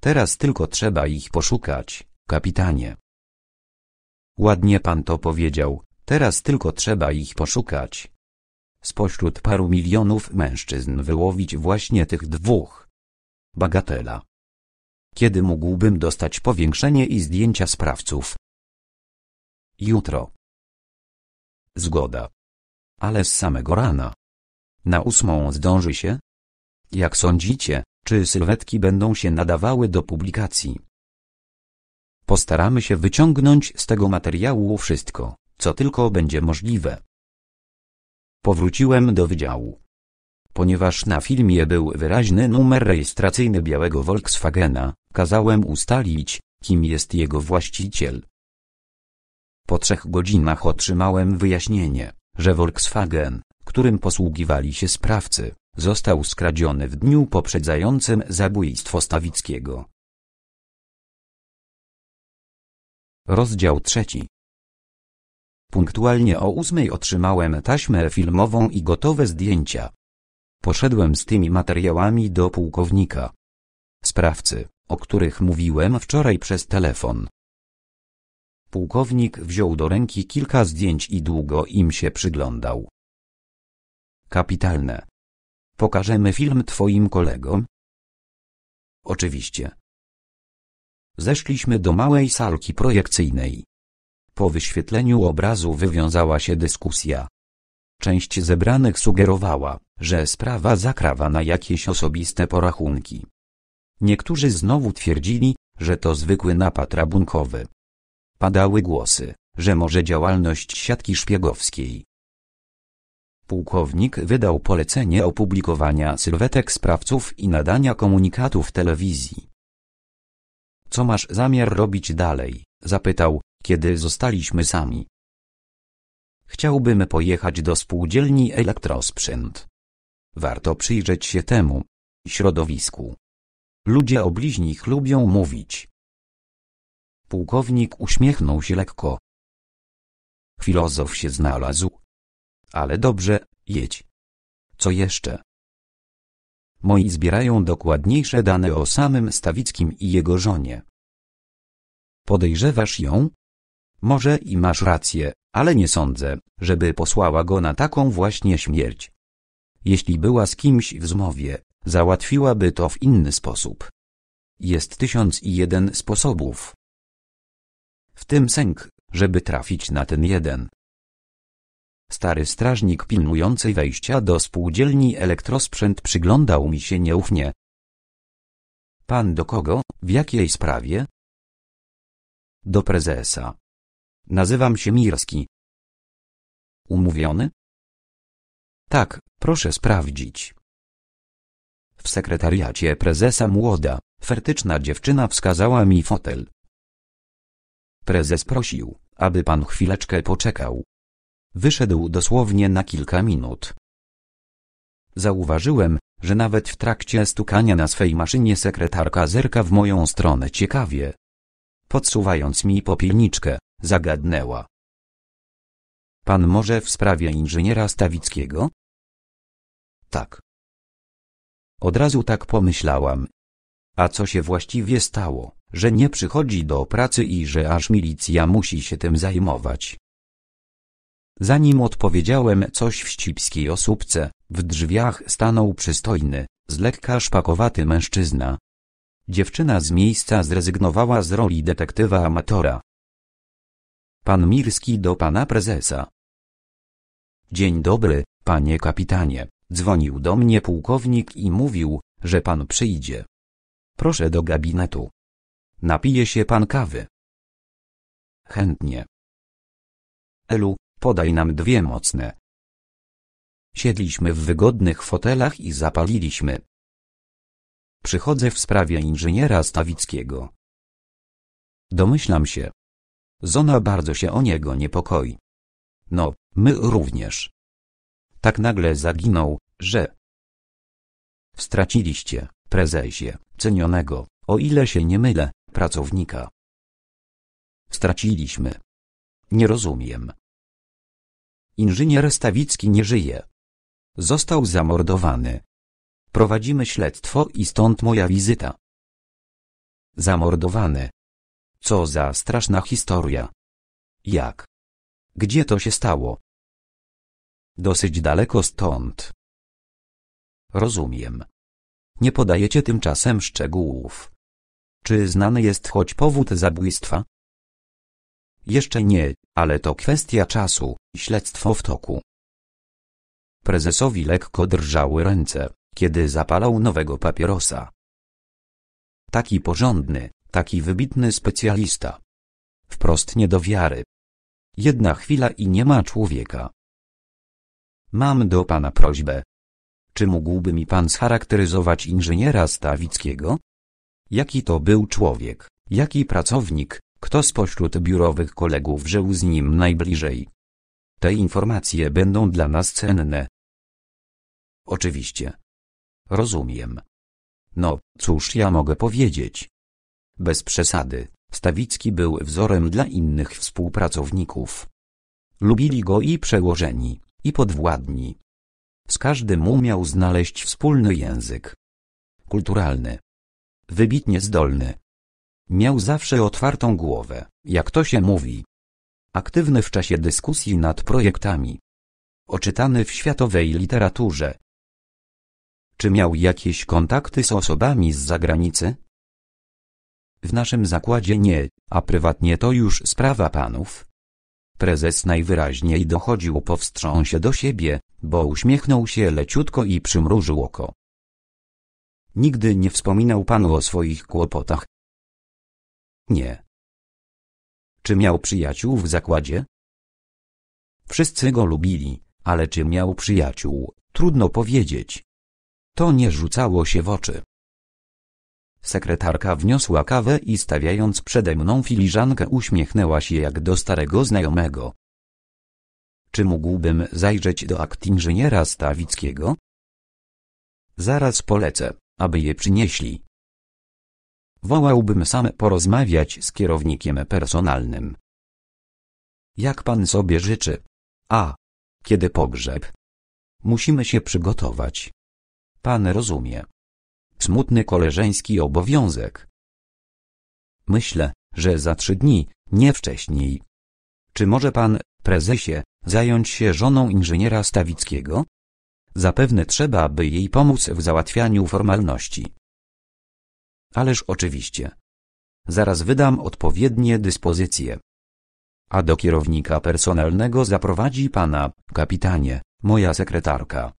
Teraz tylko trzeba ich poszukać, kapitanie. Ładnie pan to powiedział, teraz tylko trzeba ich poszukać. Spośród paru milionów mężczyzn wyłowić właśnie tych dwóch. Bagatela. Kiedy mógłbym dostać powiększenie i zdjęcia sprawców? Jutro. Zgoda. Ale z samego rana. Na ósmą zdąży się? Jak sądzicie, czy sylwetki będą się nadawały do publikacji? Postaramy się wyciągnąć z tego materiału wszystko, co tylko będzie możliwe. Powróciłem do wydziału. Ponieważ na filmie był wyraźny numer rejestracyjny białego Volkswagena, kazałem ustalić, kim jest jego właściciel. Po trzech godzinach otrzymałem wyjaśnienie, że Volkswagen, którym posługiwali się sprawcy, został skradziony w dniu poprzedzającym zabójstwo Stawickiego. Rozdział trzeci. Punktualnie o ósmej otrzymałem taśmę filmową i gotowe zdjęcia. Poszedłem z tymi materiałami do pułkownika. Sprawcy, o których mówiłem wczoraj przez telefon, Pułkownik wziął do ręki kilka zdjęć i długo im się przyglądał. Kapitalne. Pokażemy film twoim kolegom? Oczywiście. Zeszliśmy do małej salki projekcyjnej. Po wyświetleniu obrazu wywiązała się dyskusja. Część zebranych sugerowała, że sprawa zakrawa na jakieś osobiste porachunki. Niektórzy znowu twierdzili, że to zwykły napad rabunkowy, Padały głosy, że może działalność siatki szpiegowskiej. Pułkownik wydał polecenie opublikowania sylwetek sprawców i nadania komunikatów telewizji. Co masz zamiar robić dalej? zapytał, kiedy zostaliśmy sami. Chciałbym pojechać do spółdzielni Elektrosprzęt. Warto przyjrzeć się temu środowisku. Ludzie o bliźnich lubią mówić. Pułkownik uśmiechnął się lekko. Filozof się znalazł. Ale dobrze, jedź. Co jeszcze? Moi zbierają dokładniejsze dane o samym Stawickim i jego żonie. Podejrzewasz ją? Może i masz rację, ale nie sądzę, żeby posłała go na taką właśnie śmierć. Jeśli była z kimś w zmowie, załatwiłaby to w inny sposób. Jest tysiąc i jeden sposobów, w tym sęk, żeby trafić na ten jeden. Stary strażnik pilnujący wejścia do spółdzielni elektrosprzęt przyglądał mi się nieufnie. Pan do kogo, w jakiej sprawie? Do prezesa. Nazywam się Mirski. Umówiony? Tak, proszę sprawdzić. W sekretariacie prezesa młoda, fertyczna dziewczyna wskazała mi fotel. Prezes prosił, aby pan chwileczkę poczekał. Wyszedł dosłownie na kilka minut. Zauważyłem, że nawet w trakcie stukania na swej maszynie sekretarka zerka w moją stronę ciekawie. Podsuwając mi popielniczkę, zagadnęła. Pan może w sprawie inżyniera Stawickiego? Tak. Od razu tak pomyślałam a co się właściwie stało, że nie przychodzi do pracy i że aż milicja musi się tym zajmować? Zanim odpowiedziałem coś wścibskiej osóbce, w drzwiach stanął przystojny, z lekka szpakowaty mężczyzna. Dziewczyna z miejsca zrezygnowała z roli detektywa amatora. Pan Mirski do pana prezesa. Dzień dobry, panie kapitanie, dzwonił do mnie pułkownik i mówił, że pan przyjdzie. Proszę do gabinetu. Napije się pan kawy. Chętnie. Elu, podaj nam dwie mocne. Siedliśmy w wygodnych fotelach i zapaliliśmy. Przychodzę w sprawie inżyniera Stawickiego. Domyślam się. Zona bardzo się o niego niepokoi. No, my również. Tak nagle zaginął, że... Straciliście prezesie, cenionego, o ile się nie mylę, pracownika. Straciliśmy. Nie rozumiem. Inżynier Stawicki nie żyje. Został zamordowany. Prowadzimy śledztwo i stąd moja wizyta. Zamordowany. Co za straszna historia. Jak? Gdzie to się stało? Dosyć daleko stąd. Rozumiem. Nie podajecie tymczasem szczegółów. Czy znany jest choć powód zabójstwa? Jeszcze nie, ale to kwestia czasu, śledztwo w toku. Prezesowi lekko drżały ręce, kiedy zapalał nowego papierosa. Taki porządny, taki wybitny specjalista. Wprost nie do wiary. Jedna chwila i nie ma człowieka. Mam do pana prośbę, czy mógłby mi pan scharakteryzować inżyniera Stawickiego? Jaki to był człowiek, jaki pracownik, kto spośród biurowych kolegów żył z nim najbliżej? Te informacje będą dla nas cenne. Oczywiście. Rozumiem. No, cóż ja mogę powiedzieć? Bez przesady, Stawicki był wzorem dla innych współpracowników. Lubili go i przełożeni, i podwładni, z każdym umiał znaleźć wspólny język. Kulturalny. Wybitnie zdolny. Miał zawsze otwartą głowę, jak to się mówi. Aktywny w czasie dyskusji nad projektami. Oczytany w światowej literaturze. Czy miał jakieś kontakty z osobami z zagranicy? W naszym zakładzie nie, a prywatnie to już sprawa panów. Prezes najwyraźniej dochodził powstrząsie do siebie, bo uśmiechnął się leciutko i przymrużył oko. Nigdy nie wspominał panu o swoich kłopotach? Nie. Czy miał przyjaciół w zakładzie? Wszyscy go lubili, ale czy miał przyjaciół, trudno powiedzieć. To nie rzucało się w oczy. Sekretarka wniosła kawę i stawiając przede mną filiżankę uśmiechnęła się jak do starego znajomego. Czy mógłbym zajrzeć do akt inżyniera Stawickiego? Zaraz polecę, aby je przynieśli. Wołałbym sam porozmawiać z kierownikiem personalnym. Jak pan sobie życzy? A. Kiedy pogrzeb? Musimy się przygotować. Pan rozumie. Smutny koleżeński obowiązek. Myślę, że za trzy dni, nie wcześniej. Czy może pan, prezesie, zająć się żoną inżyniera Stawickiego? Zapewne trzeba, by jej pomóc w załatwianiu formalności. Ależ oczywiście. Zaraz wydam odpowiednie dyspozycje. A do kierownika personalnego zaprowadzi pana, kapitanie, moja sekretarka.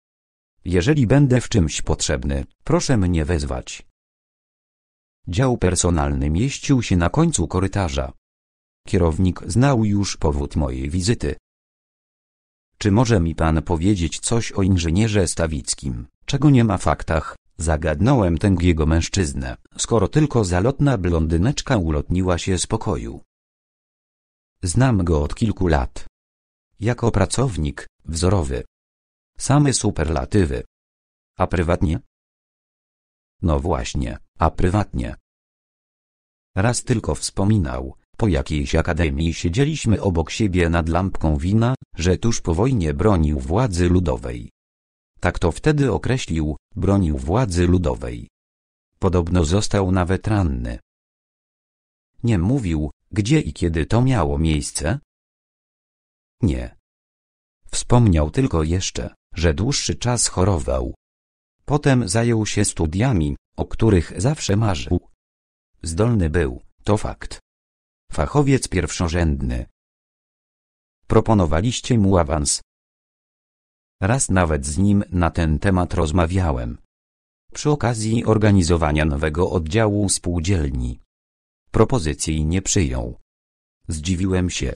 Jeżeli będę w czymś potrzebny, proszę mnie wezwać. Dział personalny mieścił się na końcu korytarza. Kierownik znał już powód mojej wizyty. Czy może mi pan powiedzieć coś o inżynierze Stawickim, czego nie ma w faktach? Zagadnąłem tęgiego mężczyznę, skoro tylko zalotna blondyneczka ulotniła się z pokoju. Znam go od kilku lat. Jako pracownik, wzorowy. Same superlatywy. A prywatnie? No właśnie, a prywatnie. Raz tylko wspominał, po jakiejś akademii siedzieliśmy obok siebie nad lampką wina, że tuż po wojnie bronił władzy ludowej. Tak to wtedy określił, bronił władzy ludowej. Podobno został nawet ranny. Nie mówił, gdzie i kiedy to miało miejsce? Nie. Wspomniał tylko jeszcze, że dłuższy czas chorował. Potem zajął się studiami, o których zawsze marzył. Zdolny był, to fakt fachowiec pierwszorzędny. Proponowaliście mu awans. Raz nawet z nim na ten temat rozmawiałem. Przy okazji organizowania nowego oddziału spółdzielni. Propozycji nie przyjął. Zdziwiłem się.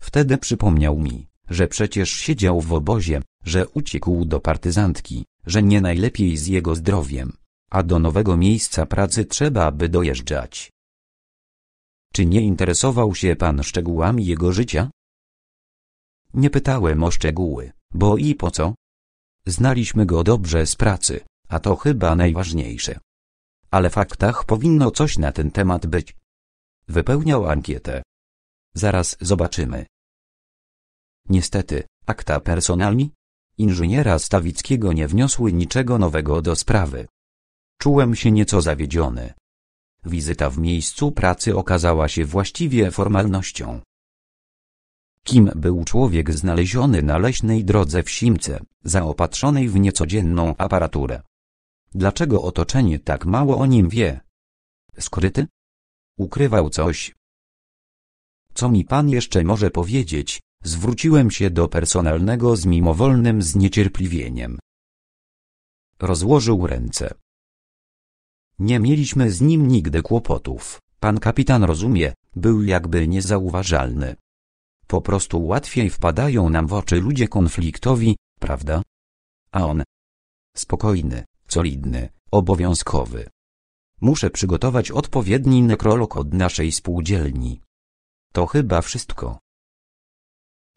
Wtedy przypomniał mi, że przecież siedział w obozie, że uciekł do partyzantki, że nie najlepiej z jego zdrowiem, a do nowego miejsca pracy trzeba by dojeżdżać. Czy nie interesował się pan szczegółami jego życia? Nie pytałem o szczegóły, bo i po co? Znaliśmy go dobrze z pracy, a to chyba najważniejsze. Ale w faktach powinno coś na ten temat być. Wypełniał ankietę. Zaraz zobaczymy. Niestety, akta personalni inżyniera Stawickiego nie wniosły niczego nowego do sprawy. Czułem się nieco zawiedziony. Wizyta w miejscu pracy okazała się właściwie formalnością. Kim był człowiek znaleziony na leśnej drodze w Simce, zaopatrzonej w niecodzienną aparaturę? Dlaczego otoczenie tak mało o nim wie? Skryty? Ukrywał coś. Co mi pan jeszcze może powiedzieć? Zwróciłem się do personalnego z mimowolnym zniecierpliwieniem. Rozłożył ręce. Nie mieliśmy z nim nigdy kłopotów. Pan kapitan rozumie, był jakby niezauważalny. Po prostu łatwiej wpadają nam w oczy ludzie konfliktowi, prawda? A on? Spokojny, solidny, obowiązkowy. Muszę przygotować odpowiedni nekrolog od naszej spółdzielni. To chyba wszystko.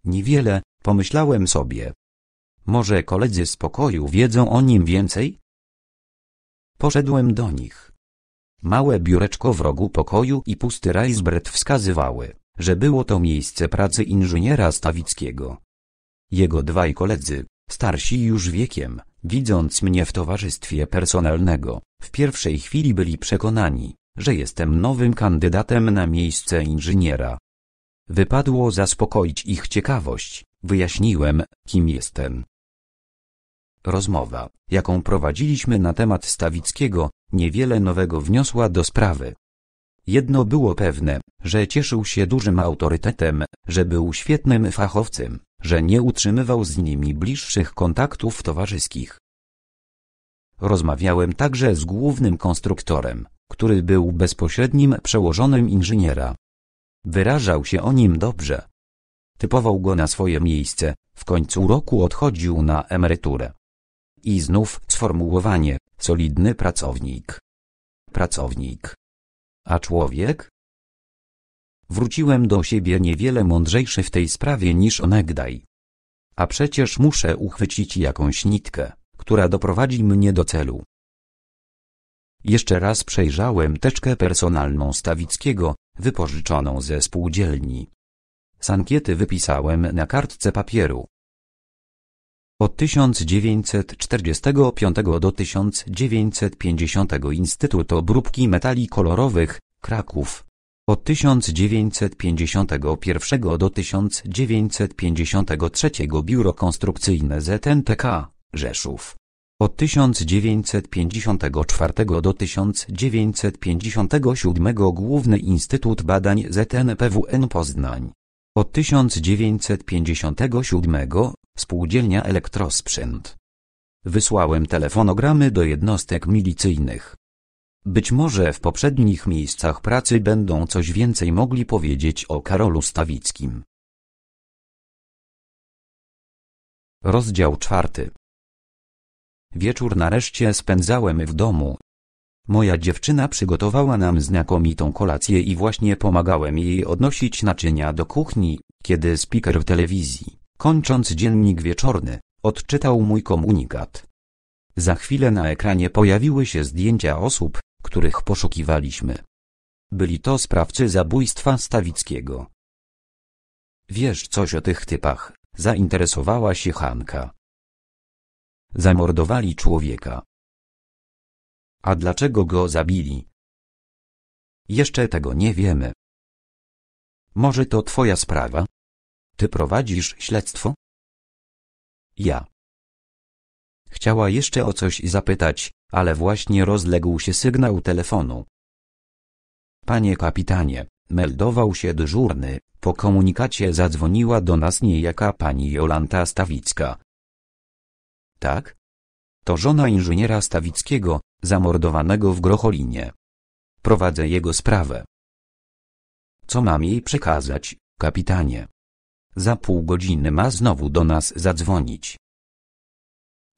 Niewiele, pomyślałem sobie. Może koledzy z pokoju wiedzą o nim więcej? Poszedłem do nich. Małe biureczko w rogu pokoju i pusty rajsbret wskazywały, że było to miejsce pracy inżyniera Stawickiego. Jego dwaj koledzy, starsi już wiekiem, widząc mnie w towarzystwie personalnego, w pierwszej chwili byli przekonani, że jestem nowym kandydatem na miejsce inżyniera. Wypadło zaspokoić ich ciekawość, wyjaśniłem, kim jestem, Rozmowa, jaką prowadziliśmy na temat Stawickiego, niewiele nowego wniosła do sprawy. Jedno było pewne, że cieszył się dużym autorytetem, że był świetnym fachowcem, że nie utrzymywał z nimi bliższych kontaktów towarzyskich. Rozmawiałem także z głównym konstruktorem, który był bezpośrednim przełożonym inżyniera. Wyrażał się o nim dobrze. Typował go na swoje miejsce, w końcu roku odchodził na emeryturę. I znów sformułowanie, solidny pracownik. Pracownik. A człowiek? Wróciłem do siebie niewiele mądrzejszy w tej sprawie niż onegdaj. A przecież muszę uchwycić jakąś nitkę, która doprowadzi mnie do celu. Jeszcze raz przejrzałem teczkę personalną Stawickiego, wypożyczoną ze spółdzielni. Sankiety wypisałem na kartce papieru, od 1945 do 1950 Instytut Obróbki Metali Kolorowych, Kraków. Od 1951 do 1953 Biuro Konstrukcyjne ZNTK, Rzeszów. Od 1954 do 1957 Główny Instytut Badań ZNPWN Poznań. Od 1957 Spółdzielnia Elektrosprzęt. Wysłałem telefonogramy do jednostek milicyjnych. Być może w poprzednich miejscach pracy będą coś więcej mogli powiedzieć o Karolu Stawickim. Rozdział czwarty. Wieczór nareszcie spędzałem w domu, Moja dziewczyna przygotowała nam znakomitą kolację i właśnie pomagałem jej odnosić naczynia do kuchni, kiedy speaker w telewizji, kończąc dziennik wieczorny, odczytał mój komunikat. Za chwilę na ekranie pojawiły się zdjęcia osób, których poszukiwaliśmy. Byli to sprawcy zabójstwa Stawickiego. Wiesz coś o tych typach, zainteresowała się Hanka. Zamordowali człowieka, a dlaczego go zabili? Jeszcze tego nie wiemy. Może to twoja sprawa? Ty prowadzisz śledztwo? Ja. Chciała jeszcze o coś zapytać, ale właśnie rozległ się sygnał telefonu. Panie kapitanie, meldował się dyżurny, po komunikacie zadzwoniła do nas niejaka pani Jolanta Stawicka. Tak? To żona inżyniera Stawickiego, zamordowanego w Grocholinie. Prowadzę jego sprawę. Co mam jej przekazać, kapitanie? Za pół godziny ma znowu do nas zadzwonić.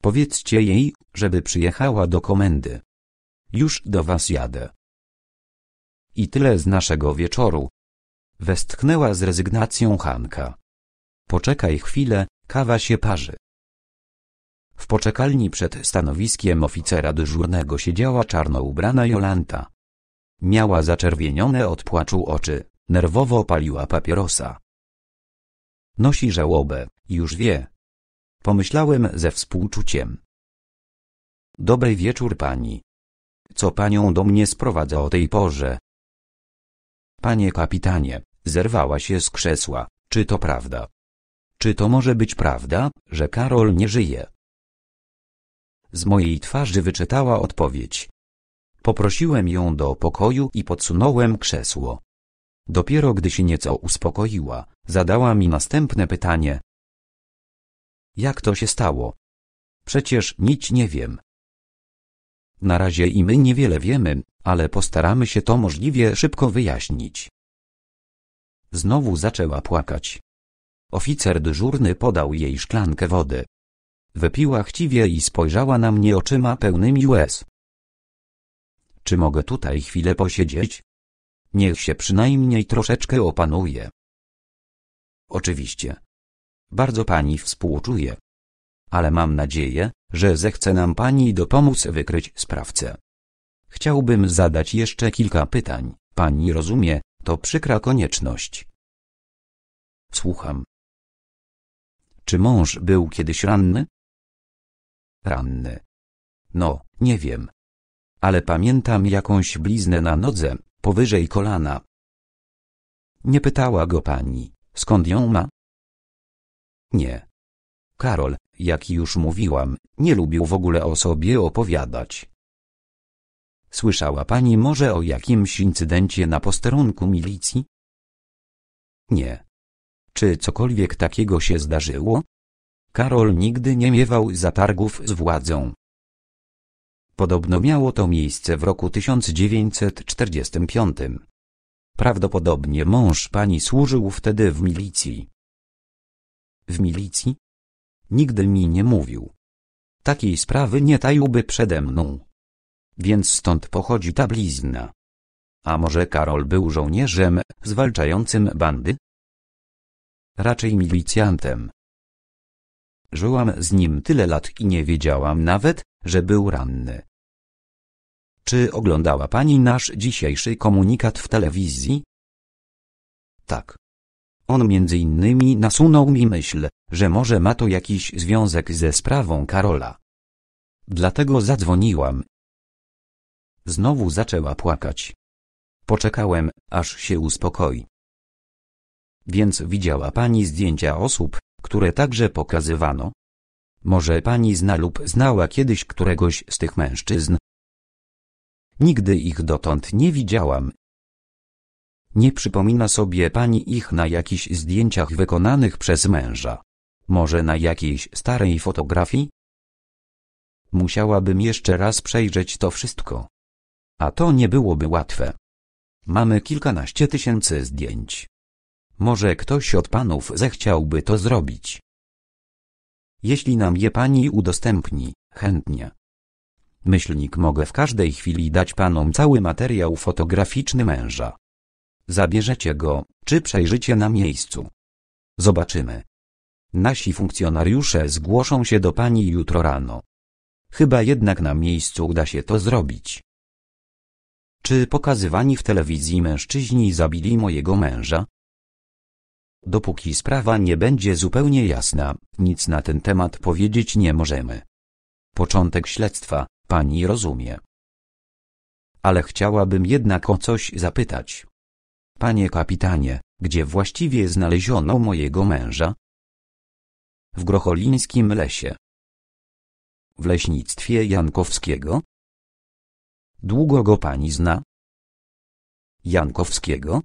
Powiedzcie jej, żeby przyjechała do komendy. Już do was jadę. I tyle z naszego wieczoru. Westchnęła z rezygnacją Hanka. Poczekaj chwilę, kawa się parzy. W poczekalni przed stanowiskiem oficera dyżurnego siedziała czarno ubrana Jolanta. Miała zaczerwienione od płaczu oczy, nerwowo paliła papierosa. Nosi żałobę, już wie. Pomyślałem ze współczuciem. Dobry wieczór pani. Co panią do mnie sprowadza o tej porze? Panie kapitanie, zerwała się z krzesła, czy to prawda? Czy to może być prawda, że Karol nie żyje? Z mojej twarzy wyczytała odpowiedź. Poprosiłem ją do pokoju i podsunąłem krzesło. Dopiero gdy się nieco uspokoiła, zadała mi następne pytanie. Jak to się stało? Przecież nic nie wiem. Na razie i my niewiele wiemy, ale postaramy się to możliwie szybko wyjaśnić. Znowu zaczęła płakać. Oficer dyżurny podał jej szklankę wody. Wypiła chciwie i spojrzała na mnie oczyma pełnymi łez. Czy mogę tutaj chwilę posiedzieć? Niech się przynajmniej troszeczkę opanuje. Oczywiście. Bardzo pani współczuję. Ale mam nadzieję, że zechce nam pani dopomóc wykryć sprawcę. Chciałbym zadać jeszcze kilka pytań. Pani rozumie, to przykra konieczność. Słucham. Czy mąż był kiedyś ranny? ranny. No, nie wiem. Ale pamiętam jakąś bliznę na nodze, powyżej kolana. Nie pytała go pani, skąd ją ma? Nie. Karol, jak już mówiłam, nie lubił w ogóle o sobie opowiadać. Słyszała pani może o jakimś incydencie na posterunku milicji? Nie. Czy cokolwiek takiego się zdarzyło? Karol nigdy nie miewał zatargów z władzą. Podobno miało to miejsce w roku 1945. Prawdopodobnie mąż pani służył wtedy w milicji. W milicji? Nigdy mi nie mówił. Takiej sprawy nie taiłby przede mną. Więc stąd pochodzi ta blizna. A może Karol był żołnierzem, zwalczającym bandy? Raczej milicjantem. Żyłam z nim tyle lat i nie wiedziałam nawet, że był ranny. Czy oglądała pani nasz dzisiejszy komunikat w telewizji? Tak. On między innymi nasunął mi myśl, że może ma to jakiś związek ze sprawą Karola. Dlatego zadzwoniłam. Znowu zaczęła płakać. Poczekałem, aż się uspokoi. Więc widziała pani zdjęcia osób, które także pokazywano. Może pani zna lub znała kiedyś któregoś z tych mężczyzn? Nigdy ich dotąd nie widziałam. Nie przypomina sobie pani ich na jakichś zdjęciach wykonanych przez męża. Może na jakiejś starej fotografii? Musiałabym jeszcze raz przejrzeć to wszystko. A to nie byłoby łatwe. Mamy kilkanaście tysięcy zdjęć. Może ktoś od panów zechciałby to zrobić. Jeśli nam je pani udostępni, chętnie. Myślnik mogę w każdej chwili dać panom cały materiał fotograficzny męża. Zabierzecie go, czy przejrzycie na miejscu. Zobaczymy. Nasi funkcjonariusze zgłoszą się do pani jutro rano. Chyba jednak na miejscu uda się to zrobić. Czy pokazywani w telewizji mężczyźni zabili mojego męża? Dopóki sprawa nie będzie zupełnie jasna, nic na ten temat powiedzieć nie możemy. Początek śledztwa, pani rozumie. Ale chciałabym jednak o coś zapytać. Panie kapitanie, gdzie właściwie znaleziono mojego męża? W Grocholińskim lesie. W leśnictwie Jankowskiego? Długo go pani zna? Jankowskiego?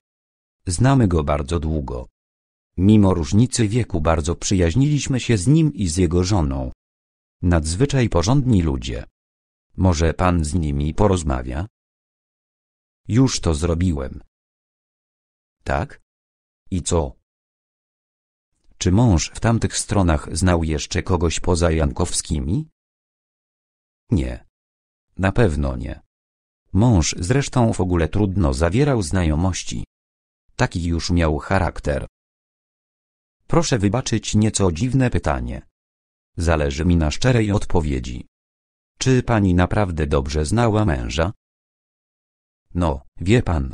Znamy go bardzo długo. Mimo różnicy wieku bardzo przyjaźniliśmy się z nim i z jego żoną. Nadzwyczaj porządni ludzie. Może pan z nimi porozmawia? Już to zrobiłem. Tak? I co? Czy mąż w tamtych stronach znał jeszcze kogoś poza Jankowskimi? Nie. Na pewno nie. Mąż zresztą w ogóle trudno zawierał znajomości. Taki już miał charakter. Proszę wybaczyć nieco dziwne pytanie. Zależy mi na szczerej odpowiedzi. Czy pani naprawdę dobrze znała męża? No, wie pan.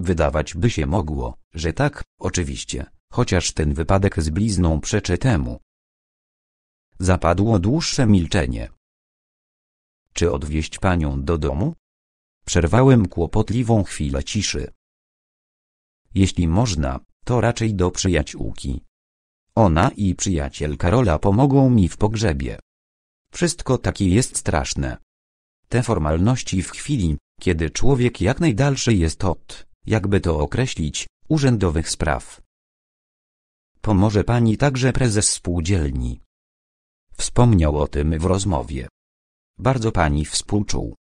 Wydawać by się mogło, że tak, oczywiście, chociaż ten wypadek z blizną przeczy temu. Zapadło dłuższe milczenie. Czy odwieźć panią do domu? Przerwałem kłopotliwą chwilę ciszy. Jeśli można, to raczej do przyjaciółki. Ona i przyjaciel Karola pomogą mi w pogrzebie. Wszystko takie jest straszne. Te formalności w chwili, kiedy człowiek jak najdalszy jest od, jakby to określić, urzędowych spraw. Pomoże pani także prezes spółdzielni. Wspomniał o tym w rozmowie. Bardzo pani współczuł.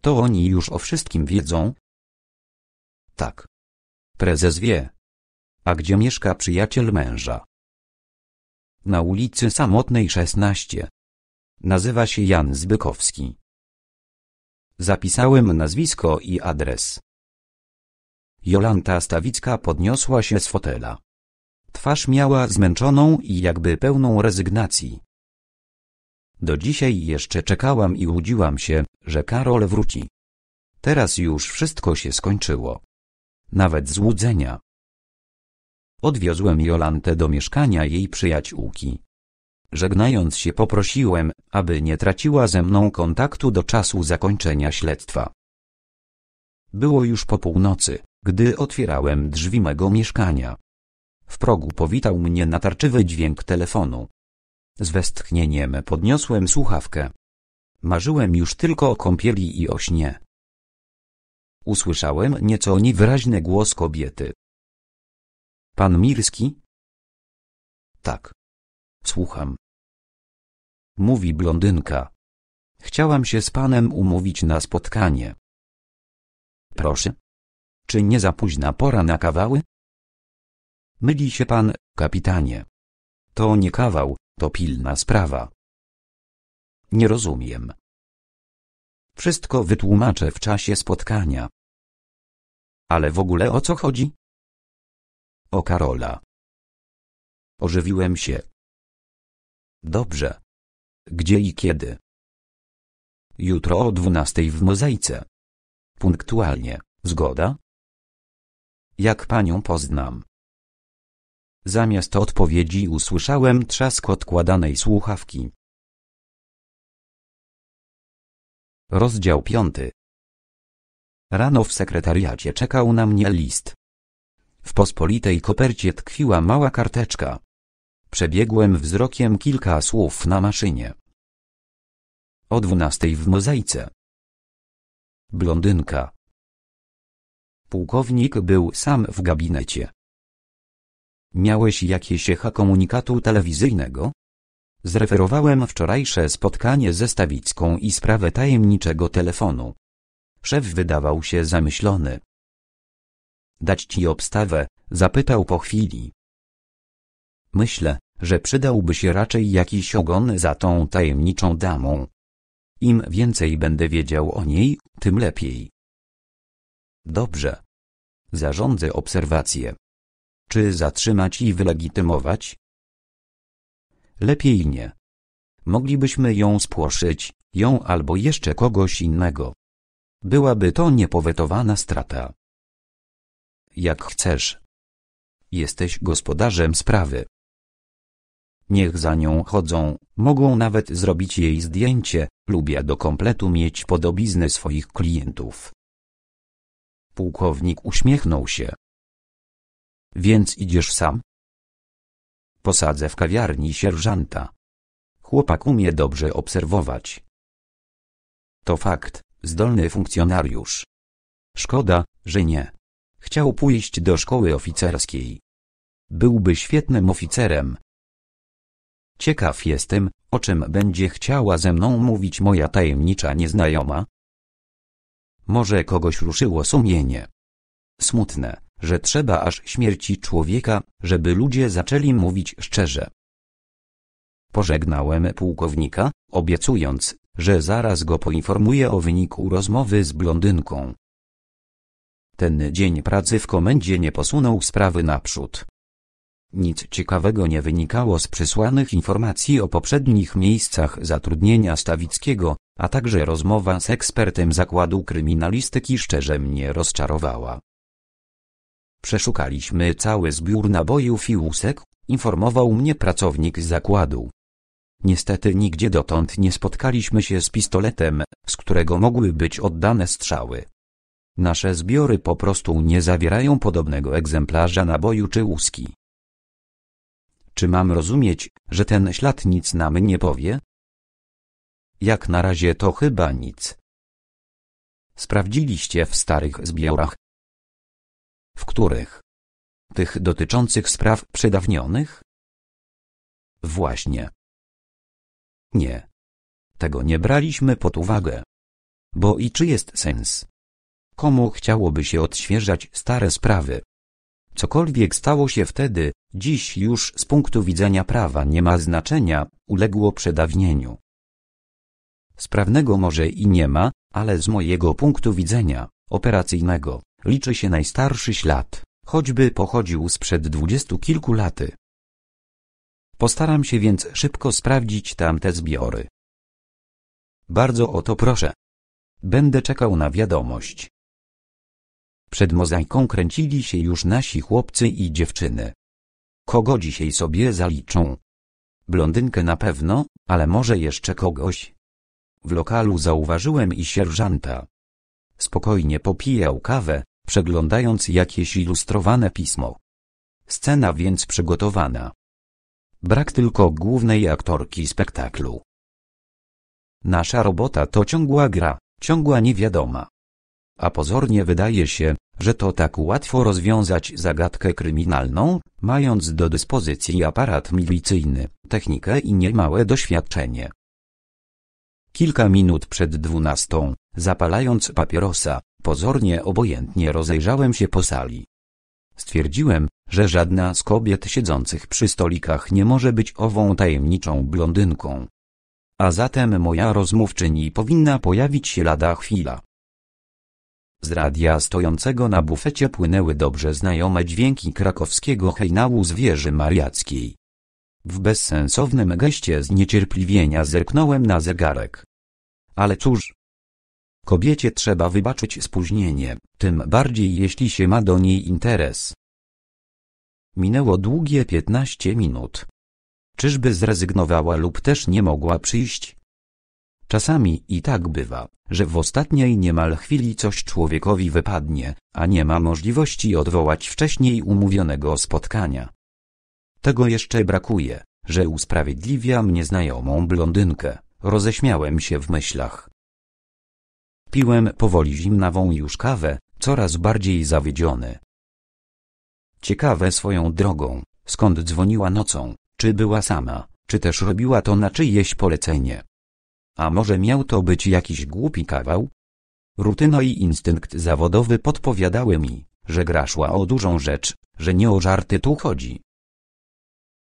To oni już o wszystkim wiedzą? Tak. Prezes wie, a gdzie mieszka przyjaciel męża? Na ulicy Samotnej 16. Nazywa się Jan Zbykowski. Zapisałem nazwisko i adres. Jolanta Stawicka podniosła się z fotela. Twarz miała zmęczoną i jakby pełną rezygnacji. Do dzisiaj jeszcze czekałam i łudziłam się, że Karol wróci. Teraz już wszystko się skończyło. Nawet złudzenia. Odwiozłem Jolantę do mieszkania jej przyjaciółki. Żegnając się poprosiłem, aby nie traciła ze mną kontaktu do czasu zakończenia śledztwa. Było już po północy, gdy otwierałem drzwi mego mieszkania. W progu powitał mnie natarczywy dźwięk telefonu. Z westchnieniem podniosłem słuchawkę. Marzyłem już tylko o kąpieli i o śnie. Usłyszałem nieco niewyraźny głos kobiety, Pan Mirski? Tak. Słucham. Mówi blondynka. Chciałam się z panem umówić na spotkanie. Proszę. Czy nie za późna pora na kawały? Myli się pan, kapitanie. To nie kawał, to pilna sprawa. Nie rozumiem. Wszystko wytłumaczę w czasie spotkania. Ale w ogóle o co chodzi? O Karola. Ożywiłem się. Dobrze. Gdzie i kiedy? Jutro o dwunastej w mozaice. Punktualnie, zgoda? Jak panią poznam? Zamiast odpowiedzi usłyszałem trzask odkładanej słuchawki. Rozdział piąty. Rano w sekretariacie czekał na mnie list. W pospolitej kopercie tkwiła mała karteczka. Przebiegłem wzrokiem kilka słów na maszynie. O dwunastej w mozaice. Blondynka. Pułkownik był sam w gabinecie. Miałeś jakieś echa komunikatu telewizyjnego? Zreferowałem wczorajsze spotkanie ze Stawicką i sprawę tajemniczego telefonu. Szef wydawał się zamyślony. Dać ci obstawę? zapytał po chwili. Myślę, że przydałby się raczej jakiś ogon za tą tajemniczą damą. Im więcej będę wiedział o niej, tym lepiej. Dobrze. Zarządzę obserwację. Czy zatrzymać i wylegitymować? Lepiej nie. Moglibyśmy ją spłoszyć, ją albo jeszcze kogoś innego. Byłaby to niepowetowana strata jak chcesz. Jesteś gospodarzem sprawy. Niech za nią chodzą, mogą nawet zrobić jej zdjęcie, lubię do kompletu mieć podobiznę swoich klientów. Pułkownik uśmiechnął się. Więc idziesz sam? Posadzę w kawiarni sierżanta. Chłopak umie dobrze obserwować. To fakt, zdolny funkcjonariusz. Szkoda, że nie. Chciał pójść do szkoły oficerskiej. Byłby świetnym oficerem. Ciekaw jestem, o czym będzie chciała ze mną mówić moja tajemnicza nieznajoma. Może kogoś ruszyło sumienie. Smutne, że trzeba aż śmierci człowieka, żeby ludzie zaczęli mówić szczerze. Pożegnałem pułkownika, obiecując, że zaraz go poinformuję o wyniku rozmowy z blondynką. Ten dzień pracy w komendzie nie posunął sprawy naprzód. Nic ciekawego nie wynikało z przysłanych informacji o poprzednich miejscach zatrudnienia Stawickiego, a także rozmowa z ekspertem zakładu kryminalistyki szczerze mnie rozczarowała. Przeszukaliśmy cały zbiór nabojów i łusek, informował mnie pracownik zakładu. Niestety nigdzie dotąd nie spotkaliśmy się z pistoletem, z którego mogły być oddane strzały. Nasze zbiory po prostu nie zawierają podobnego egzemplarza naboju czy łuski. Czy mam rozumieć, że ten ślad nic nam nie powie? Jak na razie to chyba nic. Sprawdziliście w starych zbiorach, w których? Tych dotyczących spraw przedawnionych? Właśnie. Nie. Tego nie braliśmy pod uwagę. Bo i czy jest sens? komu chciałoby się odświeżać stare sprawy. Cokolwiek stało się wtedy, dziś już z punktu widzenia prawa nie ma znaczenia, uległo przedawnieniu. Sprawnego może i nie ma, ale z mojego punktu widzenia, operacyjnego, liczy się najstarszy ślad, choćby pochodził sprzed dwudziestu kilku laty. Postaram się więc szybko sprawdzić tamte zbiory. Bardzo o to proszę. Będę czekał na wiadomość. Przed mozaiką kręcili się już nasi chłopcy i dziewczyny. Kogo dzisiaj sobie zaliczą? Blondynkę na pewno, ale może jeszcze kogoś. W lokalu zauważyłem i sierżanta. Spokojnie popijał kawę, przeglądając jakieś ilustrowane pismo. Scena więc przygotowana. Brak tylko głównej aktorki spektaklu. Nasza robota to ciągła gra, ciągła niewiadoma a pozornie wydaje się, że to tak łatwo rozwiązać zagadkę kryminalną, mając do dyspozycji aparat milicyjny, technikę i niemałe doświadczenie. Kilka minut przed dwunastą, zapalając papierosa, pozornie obojętnie rozejrzałem się po sali. Stwierdziłem, że żadna z kobiet siedzących przy stolikach nie może być ową tajemniczą blondynką. A zatem moja rozmówczyni powinna pojawić się lada chwila. Z radia stojącego na bufecie płynęły dobrze znajome dźwięki krakowskiego hejnału z wieży mariackiej. W bezsensownym geście zniecierpliwienia zerknąłem na zegarek. Ale cóż. Kobiecie trzeba wybaczyć spóźnienie, tym bardziej jeśli się ma do niej interes. Minęło długie piętnaście minut. Czyżby zrezygnowała lub też nie mogła przyjść? Czasami i tak bywa, że w ostatniej niemal chwili coś człowiekowi wypadnie, a nie ma możliwości odwołać wcześniej umówionego spotkania. Tego jeszcze brakuje, że usprawiedliwia mnie znajomą blondynkę, roześmiałem się w myślach. Piłem powoli zimnawą już kawę, coraz bardziej zawiedziony. Ciekawe swoją drogą, skąd dzwoniła nocą, czy była sama, czy też robiła to na czyjeś polecenie. A może miał to być jakiś głupi kawał? Rutyna i instynkt zawodowy podpowiadały mi, że gra szła o dużą rzecz, że nie o żarty tu chodzi.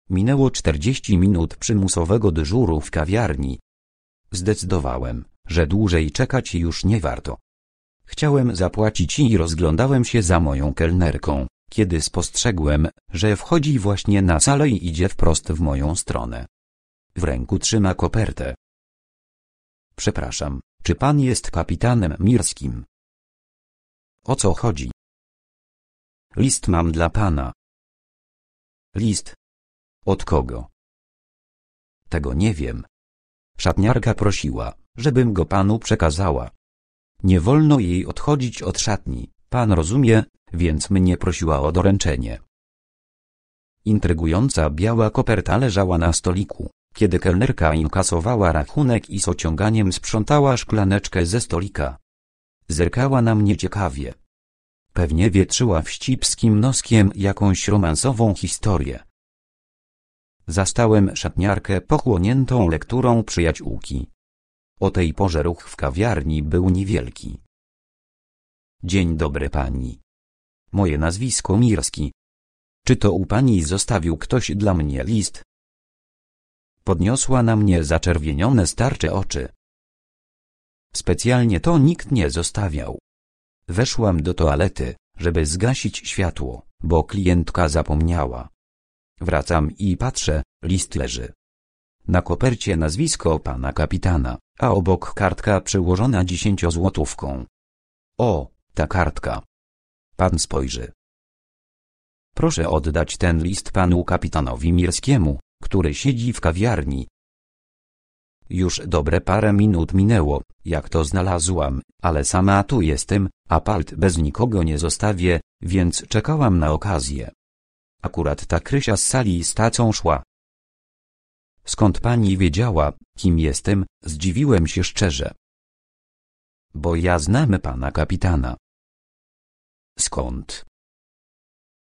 Minęło 40 minut przymusowego dyżuru w kawiarni. Zdecydowałem, że dłużej czekać już nie warto. Chciałem zapłacić i rozglądałem się za moją kelnerką, kiedy spostrzegłem, że wchodzi właśnie na salę i idzie wprost w moją stronę. W ręku trzyma kopertę. Przepraszam, czy pan jest kapitanem Mirskim? O co chodzi? List mam dla pana. List? Od kogo? Tego nie wiem. Szatniarka prosiła, żebym go panu przekazała. Nie wolno jej odchodzić od szatni, pan rozumie, więc mnie prosiła o doręczenie. Intrygująca biała koperta leżała na stoliku. Kiedy kelnerka inkasowała rachunek i z ociąganiem sprzątała szklaneczkę ze stolika. Zerkała na mnie ciekawie. Pewnie wietrzyła wścibskim noskiem jakąś romansową historię. Zastałem szatniarkę pochłoniętą lekturą przyjaciółki. O tej porze ruch w kawiarni był niewielki. Dzień dobry pani. Moje nazwisko Mirski. Czy to u pani zostawił ktoś dla mnie list? Podniosła na mnie zaczerwienione starcze oczy. Specjalnie to nikt nie zostawiał. Weszłam do toalety, żeby zgasić światło, bo klientka zapomniała. Wracam i patrzę, list leży. Na kopercie nazwisko pana kapitana, a obok kartka przyłożona dziesięciozłotówką. O, ta kartka. Pan spojrzy. Proszę oddać ten list panu kapitanowi Mirskiemu, który siedzi w kawiarni. Już dobre parę minut minęło, jak to znalazłam, ale sama tu jestem, a palt bez nikogo nie zostawię, więc czekałam na okazję. Akurat ta Krysia z sali z tacą szła. Skąd pani wiedziała, kim jestem, zdziwiłem się szczerze. Bo ja znam pana kapitana. Skąd?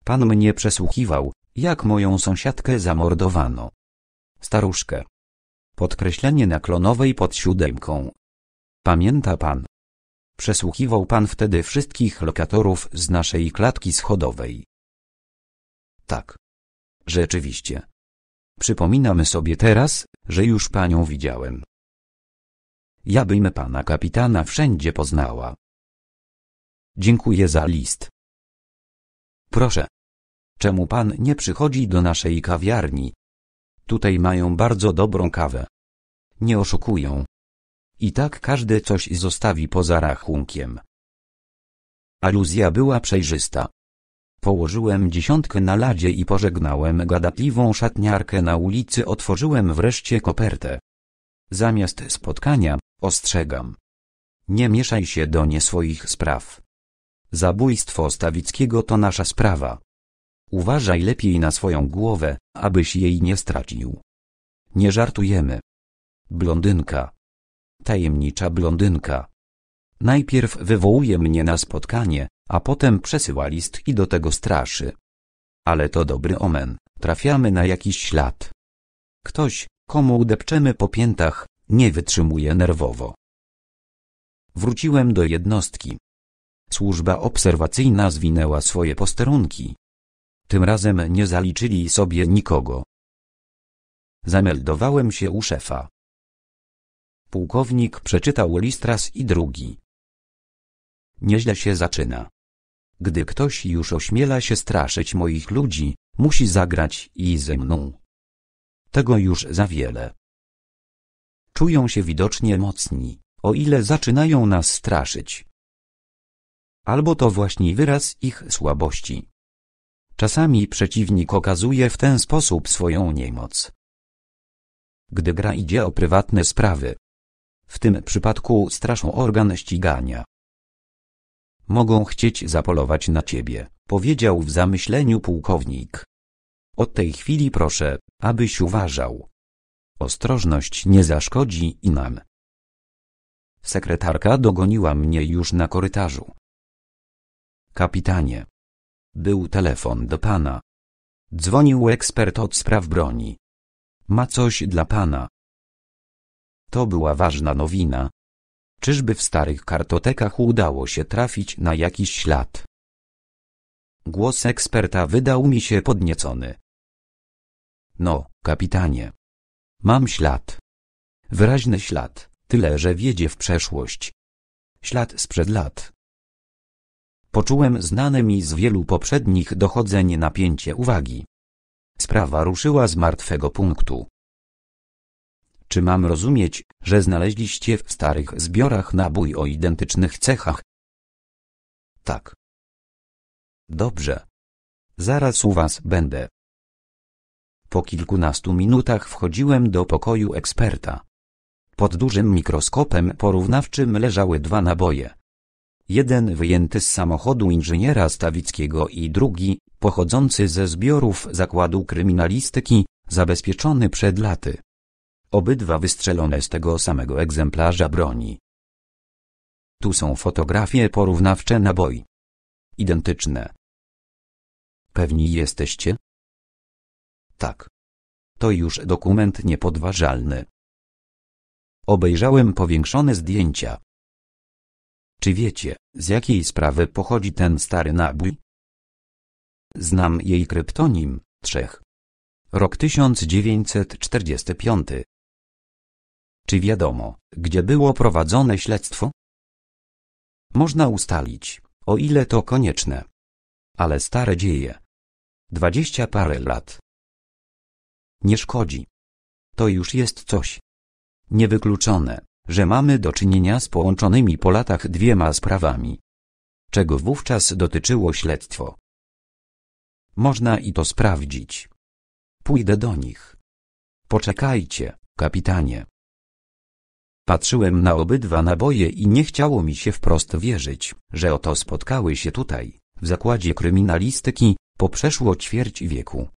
Pan mnie przesłuchiwał, jak moją sąsiadkę zamordowano. Staruszkę. Podkreślenie na klonowej pod siódemką. Pamięta pan. Przesłuchiwał pan wtedy wszystkich lokatorów z naszej klatki schodowej. Tak. Rzeczywiście. Przypominamy sobie teraz, że już panią widziałem. Ja bym pana kapitana wszędzie poznała. Dziękuję za list. Proszę czemu pan nie przychodzi do naszej kawiarni? Tutaj mają bardzo dobrą kawę. Nie oszukują. I tak każdy coś zostawi poza rachunkiem. Aluzja była przejrzysta. Położyłem dziesiątkę na ladzie i pożegnałem gadatliwą szatniarkę na ulicy otworzyłem wreszcie kopertę. Zamiast spotkania, ostrzegam. Nie mieszaj się do nie swoich spraw. Zabójstwo Stawickiego to nasza sprawa. Uważaj lepiej na swoją głowę, abyś jej nie stracił. Nie żartujemy. Blondynka. Tajemnicza blondynka. Najpierw wywołuje mnie na spotkanie, a potem przesyła list i do tego straszy. Ale to dobry omen, trafiamy na jakiś ślad. Ktoś, komu udepczemy po piętach, nie wytrzymuje nerwowo. Wróciłem do jednostki. Służba obserwacyjna zwinęła swoje posterunki. Tym razem nie zaliczyli sobie nikogo. Zameldowałem się u szefa. Pułkownik przeczytał list raz i drugi. Nieźle się zaczyna. Gdy ktoś już ośmiela się straszyć moich ludzi, musi zagrać i ze mną. Tego już za wiele. Czują się widocznie mocni, o ile zaczynają nas straszyć. Albo to właśnie wyraz ich słabości. Czasami przeciwnik okazuje w ten sposób swoją niemoc. Gdy gra idzie o prywatne sprawy. W tym przypadku straszą organ ścigania. Mogą chcieć zapolować na ciebie, powiedział w zamyśleniu pułkownik. Od tej chwili proszę, abyś uważał. Ostrożność nie zaszkodzi i nam. Sekretarka dogoniła mnie już na korytarzu. Kapitanie, był telefon do pana. Dzwonił ekspert od spraw broni. Ma coś dla pana. To była ważna nowina. Czyżby w starych kartotekach udało się trafić na jakiś ślad? Głos eksperta wydał mi się podniecony. No, kapitanie. Mam ślad. Wyraźny ślad, tyle że wiedzie w przeszłość. Ślad sprzed lat poczułem znane mi z wielu poprzednich dochodzeń napięcie uwagi. Sprawa ruszyła z martwego punktu. Czy mam rozumieć, że znaleźliście w starych zbiorach nabój o identycznych cechach? Tak. Dobrze. Zaraz u was będę. Po kilkunastu minutach wchodziłem do pokoju eksperta. Pod dużym mikroskopem porównawczym leżały dwa naboje jeden wyjęty z samochodu inżyniera Stawickiego i drugi, pochodzący ze zbiorów zakładu kryminalistyki, zabezpieczony przed laty. Obydwa wystrzelone z tego samego egzemplarza broni. Tu są fotografie porównawcze naboi. Identyczne. Pewni jesteście? Tak. To już dokument niepodważalny. Obejrzałem powiększone zdjęcia. Czy wiecie, z jakiej sprawy pochodzi ten stary nabój? Znam jej kryptonim, Trzech. Rok 1945. Czy wiadomo, gdzie było prowadzone śledztwo? Można ustalić, o ile to konieczne. Ale stare dzieje. Dwadzieścia parę lat. Nie szkodzi. To już jest coś. Niewykluczone że mamy do czynienia z połączonymi po latach dwiema sprawami. Czego wówczas dotyczyło śledztwo? Można i to sprawdzić. Pójdę do nich. Poczekajcie, kapitanie. Patrzyłem na obydwa naboje i nie chciało mi się wprost wierzyć, że oto spotkały się tutaj, w zakładzie kryminalistyki, po przeszło ćwierć wieku.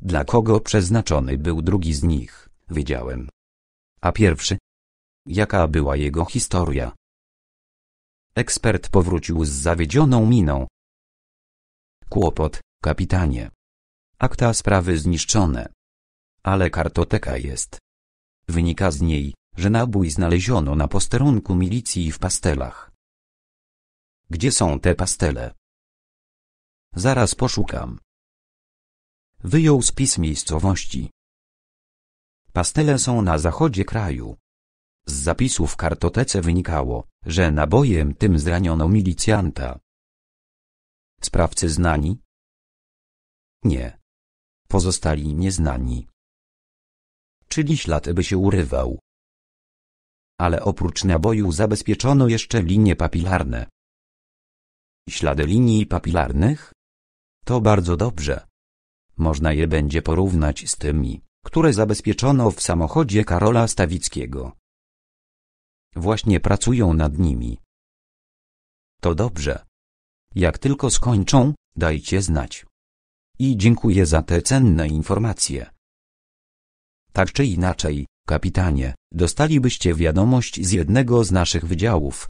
Dla kogo przeznaczony był drugi z nich, wiedziałem. A pierwszy? Jaka była jego historia? Ekspert powrócił z zawiedzioną miną. Kłopot, kapitanie. Akta sprawy zniszczone. Ale kartoteka jest. Wynika z niej, że nabój znaleziono na posterunku milicji w pastelach. Gdzie są te pastele? Zaraz poszukam. Wyjął spis miejscowości. Pastele są na zachodzie kraju. Z zapisów w kartotece wynikało, że nabojem tym zraniono milicjanta. Sprawcy znani? Nie. Pozostali nieznani. Czyli ślad by się urywał. Ale oprócz naboju zabezpieczono jeszcze linie papilarne. Ślady linii papilarnych? To bardzo dobrze. Można je będzie porównać z tymi, które zabezpieczono w samochodzie Karola Stawickiego właśnie pracują nad nimi. To dobrze. Jak tylko skończą, dajcie znać. I dziękuję za te cenne informacje. Tak czy inaczej, kapitanie, dostalibyście wiadomość z jednego z naszych wydziałów.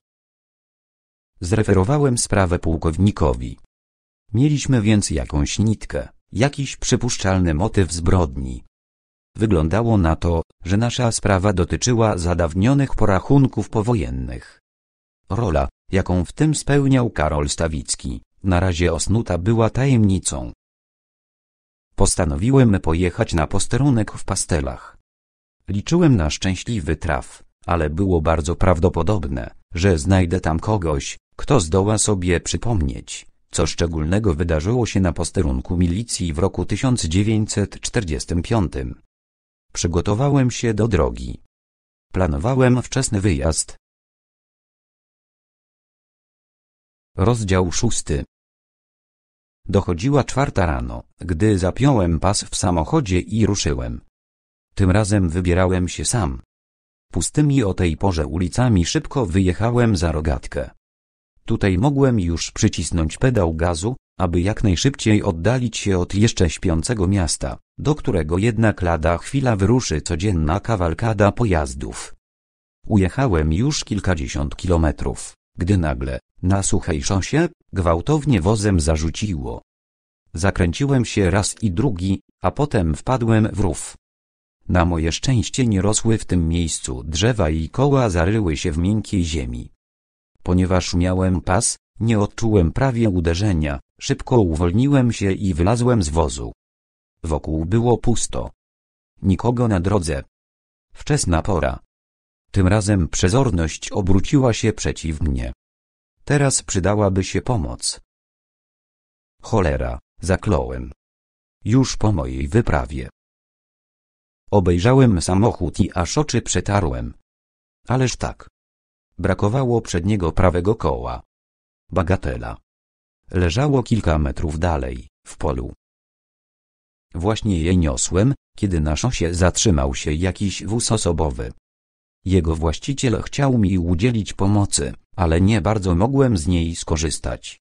Zreferowałem sprawę pułkownikowi. Mieliśmy więc jakąś nitkę, jakiś przypuszczalny motyw zbrodni. Wyglądało na to, że nasza sprawa dotyczyła zadawnionych porachunków powojennych. Rola, jaką w tym spełniał Karol Stawicki, na razie osnuta była tajemnicą. Postanowiłem pojechać na posterunek w pastelach. Liczyłem na szczęśliwy traf, ale było bardzo prawdopodobne, że znajdę tam kogoś, kto zdoła sobie przypomnieć, co szczególnego wydarzyło się na posterunku milicji w roku 1945. Przygotowałem się do drogi. Planowałem wczesny wyjazd. Rozdział szósty. Dochodziła czwarta rano, gdy zapiąłem pas w samochodzie i ruszyłem. Tym razem wybierałem się sam. Pustymi o tej porze ulicami szybko wyjechałem za rogatkę. Tutaj mogłem już przycisnąć pedał gazu, aby jak najszybciej oddalić się od jeszcze śpiącego miasta do którego jednak lada chwila wyruszy codzienna kawalkada pojazdów. Ujechałem już kilkadziesiąt kilometrów, gdy nagle, na suchej szosie, gwałtownie wozem zarzuciło. Zakręciłem się raz i drugi, a potem wpadłem w rów. Na moje szczęście nie rosły w tym miejscu drzewa i koła zaryły się w miękkiej ziemi. Ponieważ miałem pas, nie odczułem prawie uderzenia, szybko uwolniłem się i wylazłem z wozu. Wokół było pusto. Nikogo na drodze. Wczesna pora. Tym razem przezorność obróciła się przeciw mnie. Teraz przydałaby się pomoc. Cholera, zakląłem. Już po mojej wyprawie. Obejrzałem samochód i aż oczy przetarłem. Ależ tak. Brakowało przedniego prawego koła. Bagatela. Leżało kilka metrów dalej, w polu. Właśnie je niosłem, kiedy na szosie zatrzymał się jakiś wóz osobowy. Jego właściciel chciał mi udzielić pomocy, ale nie bardzo mogłem z niej skorzystać.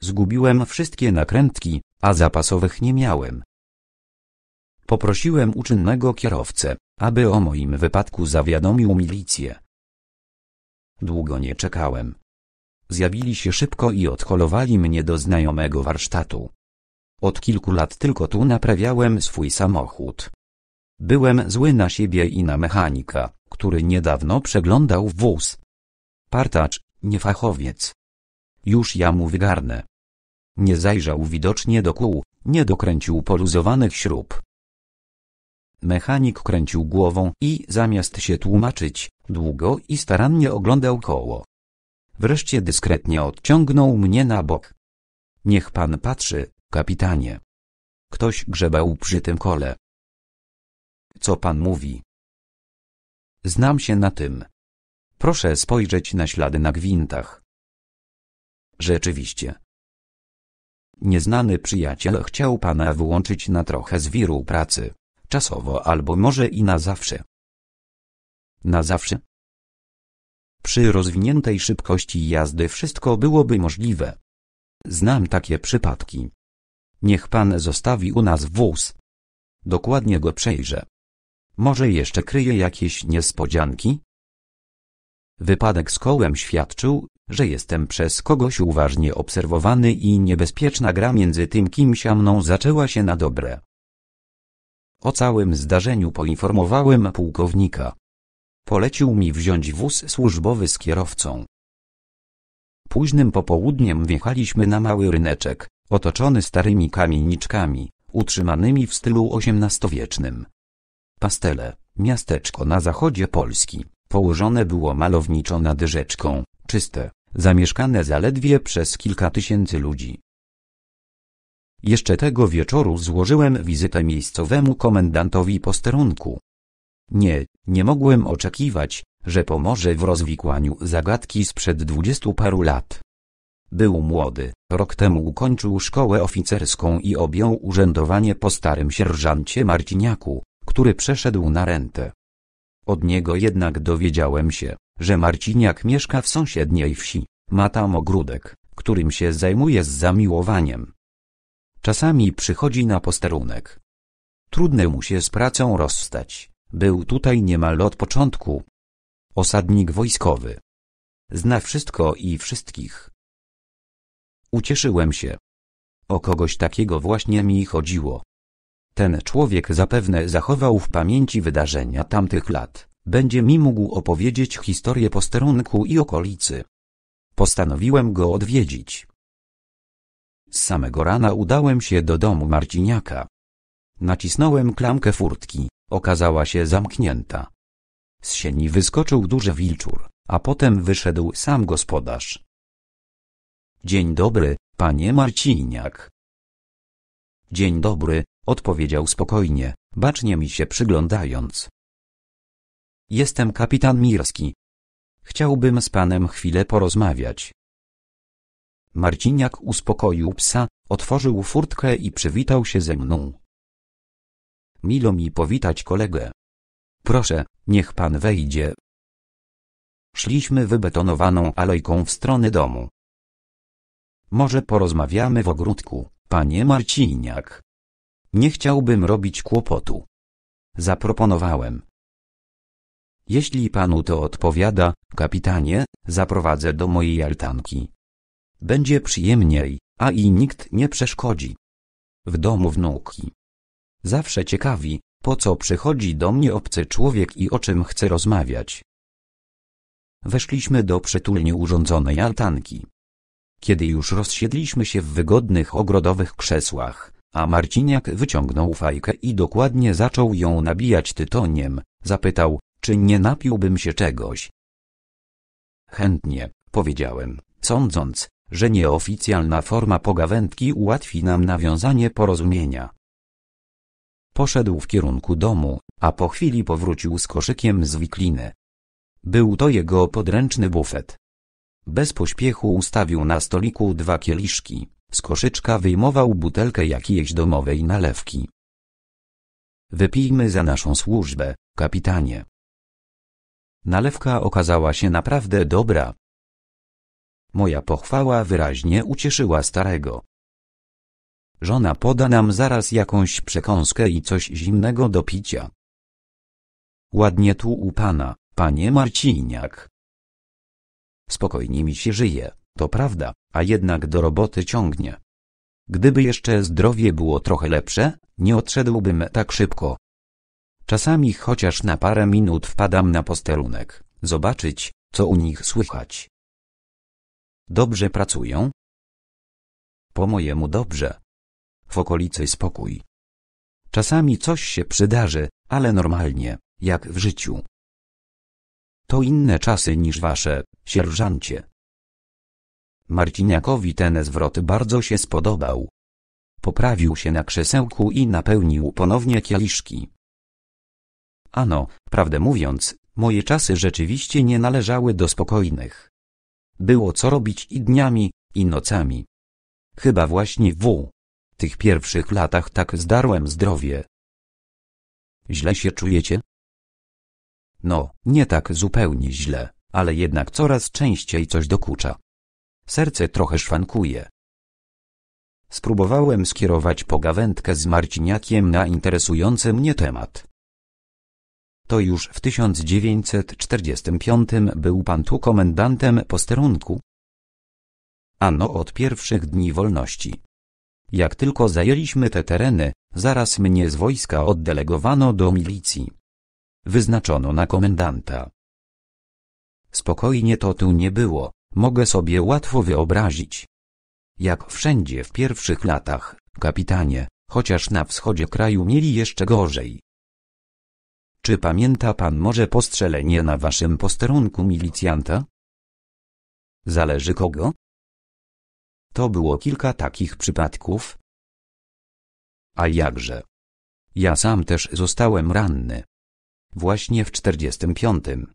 Zgubiłem wszystkie nakrętki, a zapasowych nie miałem. Poprosiłem uczynnego kierowcę, aby o moim wypadku zawiadomił milicję. Długo nie czekałem. Zjawili się szybko i odholowali mnie do znajomego warsztatu. Od kilku lat tylko tu naprawiałem swój samochód. Byłem zły na siebie i na mechanika, który niedawno przeglądał wóz. Partacz, nie fachowiec. Już ja mu wygarnę. Nie zajrzał widocznie do kół, nie dokręcił poluzowanych śrub. Mechanik kręcił głową i zamiast się tłumaczyć, długo i starannie oglądał koło. Wreszcie dyskretnie odciągnął mnie na bok. Niech pan patrzy, Kapitanie. Ktoś grzebał przy tym kole. Co pan mówi? Znam się na tym. Proszę spojrzeć na ślady na gwintach. Rzeczywiście. Nieznany przyjaciel chciał pana wyłączyć na trochę z wiru pracy, czasowo albo może i na zawsze. Na zawsze? Przy rozwiniętej szybkości jazdy wszystko byłoby możliwe. Znam takie przypadki. Niech pan zostawi u nas wóz. Dokładnie go przejrzę. Może jeszcze kryje jakieś niespodzianki? Wypadek z kołem świadczył, że jestem przez kogoś uważnie obserwowany i niebezpieczna gra między tym kimś a mną zaczęła się na dobre. O całym zdarzeniu poinformowałem pułkownika. Polecił mi wziąć wóz służbowy z kierowcą. Późnym popołudniem wjechaliśmy na mały ryneczek, otoczony starymi kamieniczkami, utrzymanymi w stylu XVIII-wiecznym. Pastele, miasteczko na zachodzie Polski, położone było malowniczo nad rzeczką, czyste, zamieszkane zaledwie przez kilka tysięcy ludzi. Jeszcze tego wieczoru złożyłem wizytę miejscowemu komendantowi posterunku. Nie, nie mogłem oczekiwać, że pomoże w rozwikłaniu zagadki sprzed dwudziestu paru lat. Był młody, rok temu ukończył szkołę oficerską i objął urzędowanie po starym sierżancie Marciniaku, który przeszedł na rentę. Od niego jednak dowiedziałem się, że Marciniak mieszka w sąsiedniej wsi, ma tam ogródek, którym się zajmuje z zamiłowaniem. Czasami przychodzi na posterunek. Trudne mu się z pracą rozstać, był tutaj niemal od początku. Osadnik wojskowy. Zna wszystko i wszystkich. Ucieszyłem się. O kogoś takiego właśnie mi chodziło. Ten człowiek zapewne zachował w pamięci wydarzenia tamtych lat, będzie mi mógł opowiedzieć historię posterunku i okolicy. Postanowiłem go odwiedzić. Z samego rana udałem się do domu Marciniaka. Nacisnąłem klamkę furtki, okazała się zamknięta. Z sieni wyskoczył duży wilczur, a potem wyszedł sam gospodarz. Dzień dobry, panie Marciniak. Dzień dobry, odpowiedział spokojnie, bacznie mi się przyglądając. Jestem kapitan Mirski. Chciałbym z panem chwilę porozmawiać. Marciniak uspokoił psa, otworzył furtkę i przywitał się ze mną. Milo mi powitać kolegę. Proszę, niech pan wejdzie. Szliśmy wybetonowaną alejką w stronę domu. Może porozmawiamy w ogródku, panie Marciniak. Nie chciałbym robić kłopotu. Zaproponowałem. Jeśli panu to odpowiada, kapitanie, zaprowadzę do mojej altanki. Będzie przyjemniej, a i nikt nie przeszkodzi. W domu wnuki. Zawsze ciekawi, po co przychodzi do mnie obcy człowiek i o czym chce rozmawiać. Weszliśmy do przytulnie urządzonej altanki. Kiedy już rozsiedliśmy się w wygodnych ogrodowych krzesłach, a Marciniak wyciągnął fajkę i dokładnie zaczął ją nabijać tytoniem, zapytał, czy nie napiłbym się czegoś. Chętnie, powiedziałem, sądząc, że nieoficjalna forma pogawędki ułatwi nam nawiązanie porozumienia. Poszedł w kierunku domu, a po chwili powrócił z koszykiem z wikliny. Był to jego podręczny bufet. Bez pośpiechu ustawił na stoliku dwa kieliszki. Z koszyczka wyjmował butelkę jakiejś domowej nalewki. Wypijmy za naszą służbę, kapitanie. Nalewka okazała się naprawdę dobra. Moja pochwała wyraźnie ucieszyła starego. Żona poda nam zaraz jakąś przekąskę i coś zimnego do picia. Ładnie tu u pana, panie Marciniak. Spokojnie mi się żyje, to prawda, a jednak do roboty ciągnie. Gdyby jeszcze zdrowie było trochę lepsze, nie odszedłbym tak szybko. Czasami chociaż na parę minut wpadam na posterunek, zobaczyć, co u nich słychać. Dobrze pracują? Po mojemu dobrze. W okolicy spokój. Czasami coś się przydarzy, ale normalnie, jak w życiu. To inne czasy niż wasze, sierżancie. Marciniakowi ten zwrot bardzo się spodobał. Poprawił się na krzesełku i napełnił ponownie kieliszki. Ano, prawdę mówiąc, moje czasy rzeczywiście nie należały do spokojnych. Było co robić i dniami, i nocami. Chyba właśnie w tych pierwszych latach tak zdarłem zdrowie. Źle się czujecie? No, nie tak zupełnie źle, ale jednak coraz częściej coś dokucza. Serce trochę szwankuje. Spróbowałem skierować pogawędkę z Marciniakiem na interesujący mnie temat. To już w 1945 był pan tu komendantem posterunku. Ano od pierwszych dni wolności. Jak tylko zajęliśmy te tereny, zaraz mnie z wojska oddelegowano do milicji wyznaczono na komendanta. Spokojnie to tu nie było, mogę sobie łatwo wyobrazić. Jak wszędzie w pierwszych latach, kapitanie, chociaż na wschodzie kraju mieli jeszcze gorzej. Czy pamięta pan może postrzelenie na waszym posterunku milicjanta? Zależy kogo? To było kilka takich przypadków. A jakże? Ja sam też zostałem ranny właśnie w czterdziestym piątym.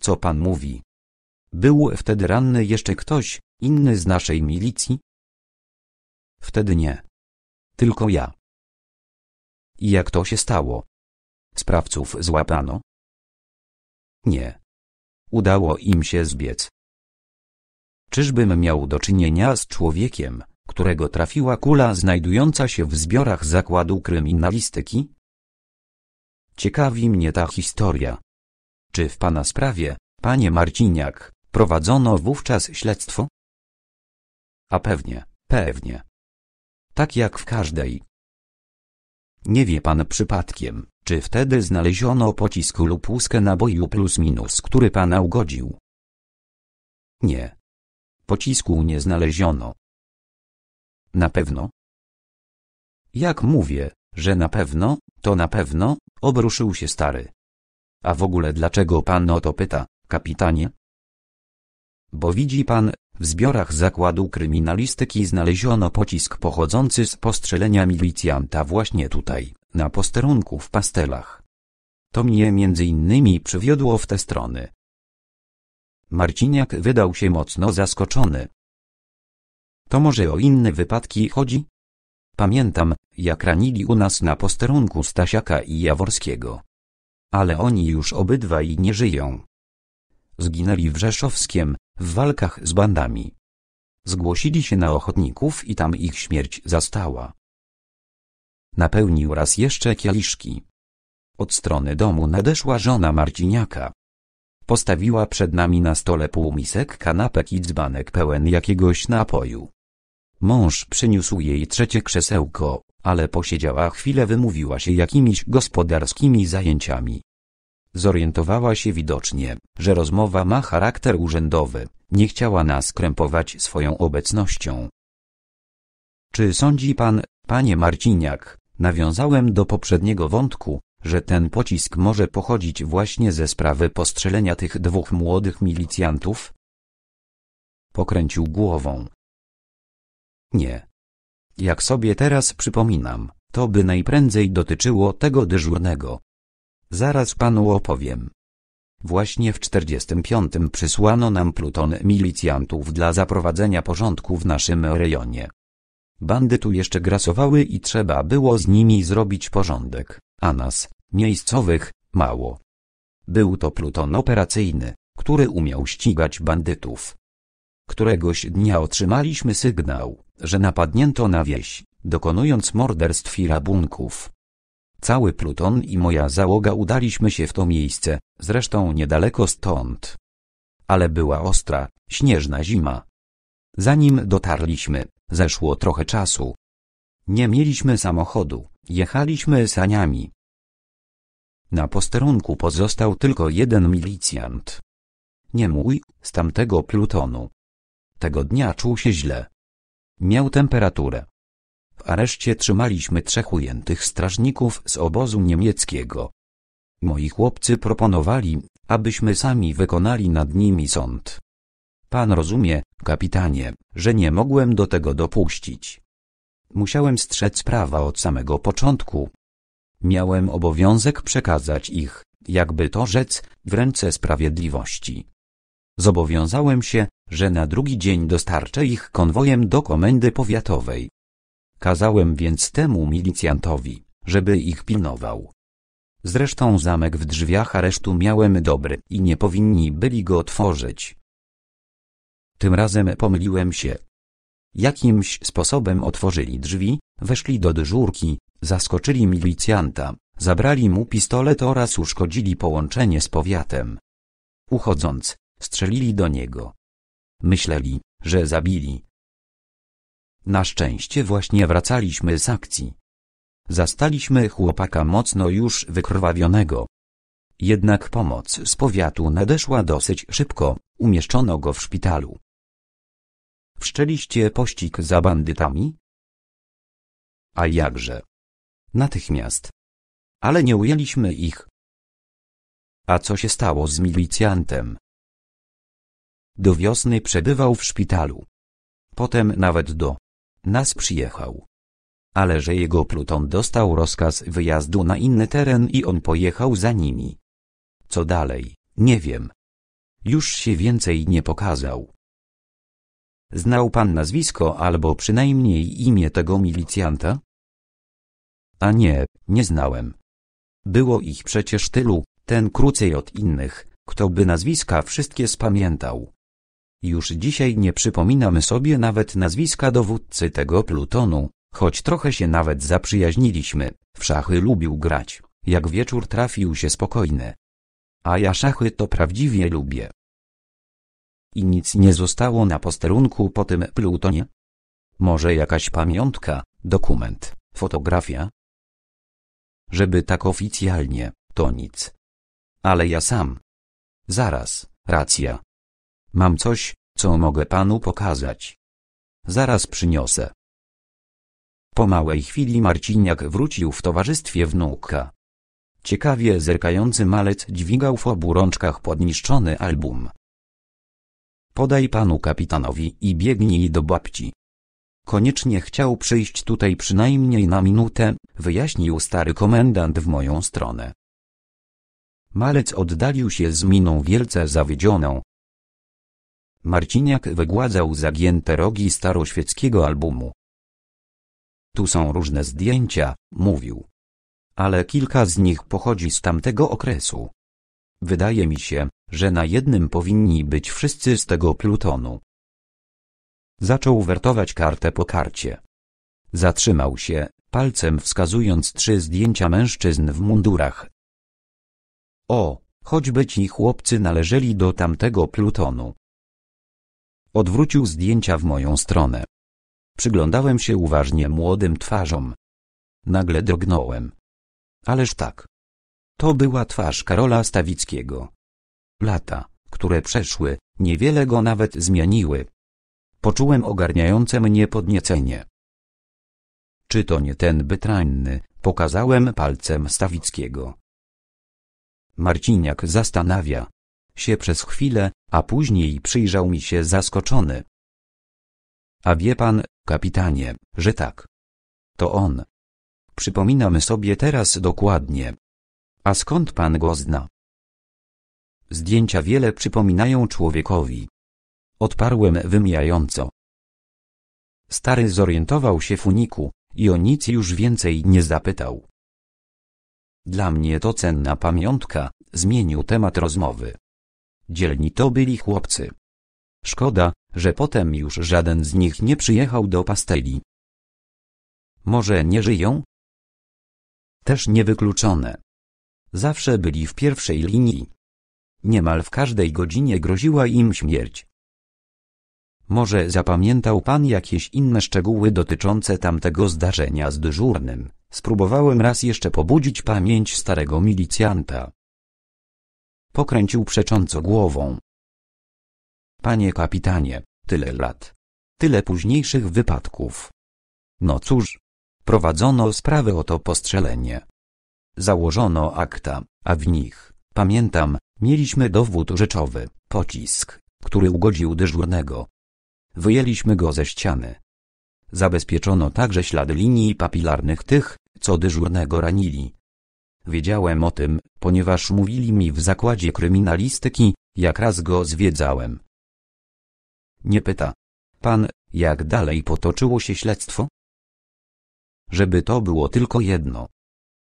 Co pan mówi? Był wtedy ranny jeszcze ktoś, inny z naszej milicji? Wtedy nie. Tylko ja. I jak to się stało? Sprawców złapano? Nie. Udało im się zbiec. Czyżbym miał do czynienia z człowiekiem, którego trafiła kula znajdująca się w zbiorach zakładu kryminalistyki? Ciekawi mnie ta historia. Czy w pana sprawie, panie Marciniak, prowadzono wówczas śledztwo? A pewnie, pewnie. Tak jak w każdej. Nie wie pan przypadkiem, czy wtedy znaleziono pocisk lub łuskę naboju plus minus, który pana ugodził? Nie. Pocisku nie znaleziono. Na pewno? Jak mówię, że na pewno, to na pewno, obruszył się stary. A w ogóle dlaczego pan o to pyta, kapitanie? Bo widzi pan, w zbiorach zakładu kryminalistyki znaleziono pocisk pochodzący z postrzelenia milicjanta właśnie tutaj, na posterunku w pastelach. To mnie między innymi przywiodło w te strony. Marciniak wydał się mocno zaskoczony. To może o inne wypadki chodzi? Pamiętam, jak ranili u nas na posterunku Stasiaka i Jaworskiego. Ale oni już obydwaj nie żyją. Zginęli w Rzeszowskiem, w walkach z bandami. Zgłosili się na ochotników i tam ich śmierć zastała. Napełnił raz jeszcze kieliszki. Od strony domu nadeszła żona Marciniaka. Postawiła przed nami na stole półmisek kanapek i dzbanek pełen jakiegoś napoju. Mąż przyniósł jej trzecie krzesełko, ale posiedziała chwilę wymówiła się jakimiś gospodarskimi zajęciami. Zorientowała się widocznie, że rozmowa ma charakter urzędowy, nie chciała nas krępować swoją obecnością. Czy sądzi pan, panie Marciniak, nawiązałem do poprzedniego wątku, że ten pocisk może pochodzić właśnie ze sprawy postrzelenia tych dwóch młodych milicjantów? Pokręcił głową, nie. Jak sobie teraz przypominam, to by najprędzej dotyczyło tego dyżurnego. Zaraz panu opowiem. Właśnie w 45 przysłano nam pluton milicjantów dla zaprowadzenia porządku w naszym rejonie. Bandy tu jeszcze grasowały i trzeba było z nimi zrobić porządek, a nas, miejscowych, mało. Był to pluton operacyjny, który umiał ścigać bandytów, Któregoś dnia otrzymaliśmy sygnał, że napadnięto na wieś, dokonując morderstw i rabunków. Cały pluton i moja załoga udaliśmy się w to miejsce, zresztą niedaleko stąd. Ale była ostra, śnieżna zima. Zanim dotarliśmy, zeszło trochę czasu. Nie mieliśmy samochodu, jechaliśmy saniami. Na posterunku pozostał tylko jeden milicjant. Nie mój, z tamtego plutonu. Tego dnia czuł się źle. Miał temperaturę. W areszcie trzymaliśmy trzech ujętych strażników z obozu niemieckiego. Moi chłopcy proponowali, abyśmy sami wykonali nad nimi sąd. Pan rozumie, kapitanie, że nie mogłem do tego dopuścić. Musiałem strzec prawa od samego początku. Miałem obowiązek przekazać ich, jakby to rzec, w ręce sprawiedliwości. Zobowiązałem się, że na drugi dzień dostarczę ich konwojem do komendy powiatowej. Kazałem więc temu milicjantowi, żeby ich pilnował. Zresztą zamek w drzwiach aresztu miałem dobry i nie powinni byli go otworzyć. Tym razem pomyliłem się. Jakimś sposobem otworzyli drzwi, weszli do dyżurki, zaskoczyli milicjanta, zabrali mu pistolet oraz uszkodzili połączenie z powiatem. Uchodząc, strzelili do niego. Myśleli, że zabili. Na szczęście właśnie wracaliśmy z akcji. Zastaliśmy chłopaka mocno już wykrwawionego. Jednak pomoc z powiatu nadeszła dosyć szybko, umieszczono go w szpitalu. Wszczeliście pościg za bandytami? A jakże? Natychmiast. Ale nie ujęliśmy ich. A co się stało z milicjantem? Do wiosny przebywał w szpitalu. Potem nawet do nas przyjechał. Ale że jego pluton dostał rozkaz wyjazdu na inny teren i on pojechał za nimi. Co dalej, nie wiem. Już się więcej nie pokazał. Znał pan nazwisko albo przynajmniej imię tego milicjanta? A nie, nie znałem. Było ich przecież tylu, ten krócej od innych, kto by nazwiska wszystkie spamiętał. Już dzisiaj nie przypominamy sobie nawet nazwiska dowódcy tego plutonu, choć trochę się nawet zaprzyjaźniliśmy. W szachy lubił grać, jak wieczór trafił się spokojny. A ja szachy to prawdziwie lubię. I nic nie zostało na posterunku po tym plutonie? Może jakaś pamiątka, dokument, fotografia? Żeby tak oficjalnie, to nic. Ale ja sam. Zaraz, racja, Mam coś, co mogę panu pokazać. Zaraz przyniosę. Po małej chwili Marciniak wrócił w towarzystwie wnuka. Ciekawie zerkający malec dźwigał w obu rączkach podniszczony album. Podaj panu kapitanowi i biegnij do babci. Koniecznie chciał przyjść tutaj przynajmniej na minutę, wyjaśnił stary komendant w moją stronę. Malec oddalił się z miną wielce zawiedzioną, Marciniak wygładzał zagięte rogi staroświeckiego albumu. Tu są różne zdjęcia, mówił. Ale kilka z nich pochodzi z tamtego okresu. Wydaje mi się, że na jednym powinni być wszyscy z tego plutonu. Zaczął wertować kartę po karcie. Zatrzymał się, palcem wskazując trzy zdjęcia mężczyzn w mundurach. O, choćby ci chłopcy należeli do tamtego plutonu. Odwrócił zdjęcia w moją stronę. Przyglądałem się uważnie młodym twarzom. Nagle drgnąłem. Ależ tak. To była twarz Karola Stawickiego. Lata, które przeszły, niewiele go nawet zmieniły. Poczułem ogarniające mnie podniecenie. Czy to nie ten bytranny, pokazałem palcem Stawickiego. Marciniak zastanawia, się przez chwilę, a później przyjrzał mi się zaskoczony. A wie pan, kapitanie, że tak. To on. Przypominam sobie teraz dokładnie. A skąd pan go zna? Zdjęcia wiele przypominają człowiekowi. Odparłem wymijająco. Stary zorientował się funiku i o nic już więcej nie zapytał. Dla mnie to cenna pamiątka, zmienił temat rozmowy. Dzielni to byli chłopcy. Szkoda, że potem już żaden z nich nie przyjechał do pasteli. Może nie żyją? Też niewykluczone. Zawsze byli w pierwszej linii. Niemal w każdej godzinie groziła im śmierć. Może zapamiętał pan jakieś inne szczegóły dotyczące tamtego zdarzenia z dyżurnym. Spróbowałem raz jeszcze pobudzić pamięć starego milicjanta. Pokręcił przecząco głową. Panie kapitanie, tyle lat. Tyle późniejszych wypadków. No cóż. Prowadzono sprawę o to postrzelenie. Założono akta, a w nich, pamiętam, mieliśmy dowód rzeczowy, pocisk, który ugodził dyżurnego. Wyjęliśmy go ze ściany. Zabezpieczono także ślady linii papilarnych tych, co dyżurnego ranili. Wiedziałem o tym, ponieważ mówili mi w zakładzie kryminalistyki, jak raz go zwiedzałem. Nie pyta. Pan, jak dalej potoczyło się śledztwo? Żeby to było tylko jedno.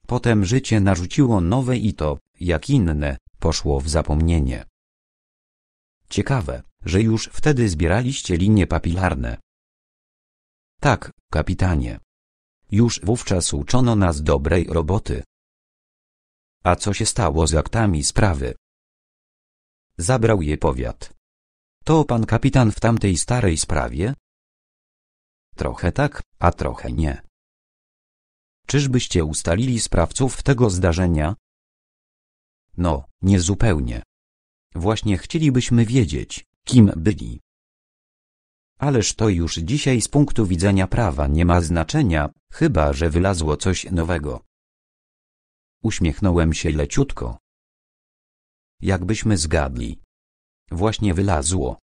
Potem życie narzuciło nowe i to, jak inne, poszło w zapomnienie. Ciekawe, że już wtedy zbieraliście linie papilarne. Tak, kapitanie. Już wówczas uczono nas dobrej roboty. A co się stało z aktami sprawy? Zabrał je powiat. To pan kapitan w tamtej starej sprawie? Trochę tak, a trochę nie. Czyżbyście ustalili sprawców tego zdarzenia? No, niezupełnie. Właśnie chcielibyśmy wiedzieć, kim byli. Ależ to już dzisiaj z punktu widzenia prawa nie ma znaczenia, chyba że wylazło coś nowego. Uśmiechnąłem się leciutko. Jakbyśmy zgadli. Właśnie wylazło.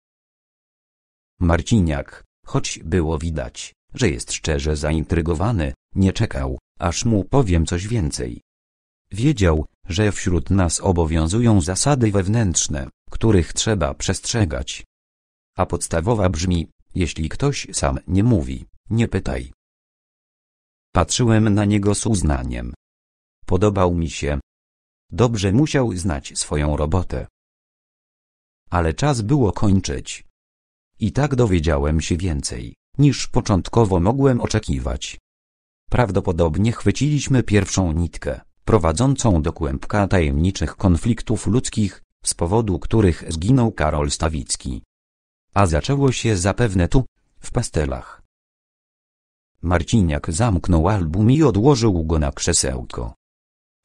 Marciniak, choć było widać, że jest szczerze zaintrygowany, nie czekał, aż mu powiem coś więcej. Wiedział, że wśród nas obowiązują zasady wewnętrzne, których trzeba przestrzegać. A podstawowa brzmi, jeśli ktoś sam nie mówi, nie pytaj. Patrzyłem na niego z uznaniem. Podobał mi się. Dobrze musiał znać swoją robotę. Ale czas było kończyć. I tak dowiedziałem się więcej, niż początkowo mogłem oczekiwać. Prawdopodobnie chwyciliśmy pierwszą nitkę, prowadzącą do kłębka tajemniczych konfliktów ludzkich, z powodu których zginął Karol Stawicki. A zaczęło się zapewne tu, w pastelach. Marciniak zamknął album i odłożył go na krzesełko.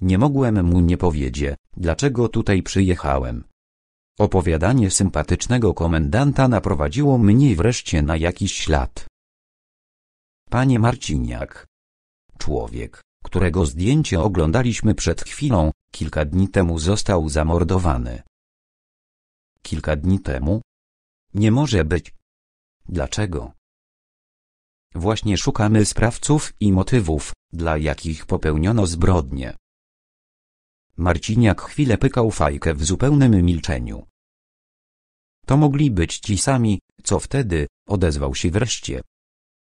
Nie mogłem mu nie powiedzieć, dlaczego tutaj przyjechałem. Opowiadanie sympatycznego komendanta naprowadziło mnie wreszcie na jakiś ślad. Panie Marciniak. Człowiek, którego zdjęcie oglądaliśmy przed chwilą, kilka dni temu został zamordowany. Kilka dni temu? Nie może być. Dlaczego? Właśnie szukamy sprawców i motywów, dla jakich popełniono zbrodnie. Marciniak chwilę pykał fajkę w zupełnym milczeniu. To mogli być ci sami, co wtedy, odezwał się wreszcie.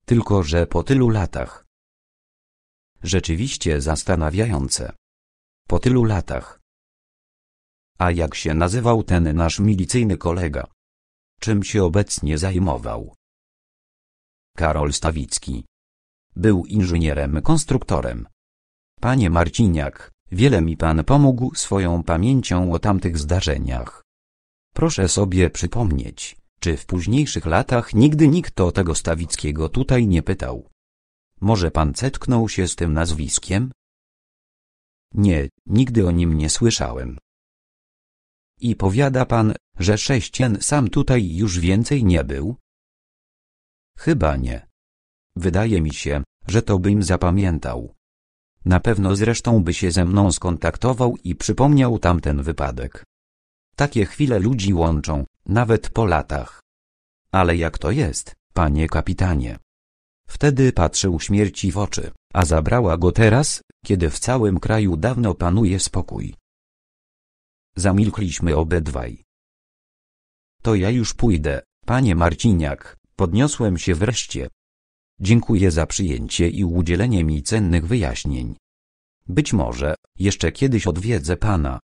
Tylko, że po tylu latach. Rzeczywiście zastanawiające. Po tylu latach. A jak się nazywał ten nasz milicyjny kolega? Czym się obecnie zajmował? Karol Stawicki. Był inżynierem konstruktorem. Panie Marciniak, Wiele mi Pan pomógł swoją pamięcią o tamtych zdarzeniach. Proszę sobie przypomnieć, czy w późniejszych latach nigdy nikt o tego Stawickiego tutaj nie pytał. Może Pan cetknął się z tym nazwiskiem? Nie, nigdy o nim nie słyszałem. I powiada Pan, że sześcien sam tutaj już więcej nie był? Chyba nie. Wydaje mi się, że to bym zapamiętał. Na pewno zresztą by się ze mną skontaktował i przypomniał tamten wypadek. Takie chwile ludzi łączą, nawet po latach. Ale jak to jest, panie kapitanie? Wtedy patrzył śmierci w oczy, a zabrała go teraz, kiedy w całym kraju dawno panuje spokój. Zamilkliśmy obydwaj. To ja już pójdę, panie Marciniak, podniosłem się wreszcie, Dziękuję za przyjęcie i udzielenie mi cennych wyjaśnień. Być może jeszcze kiedyś odwiedzę pana.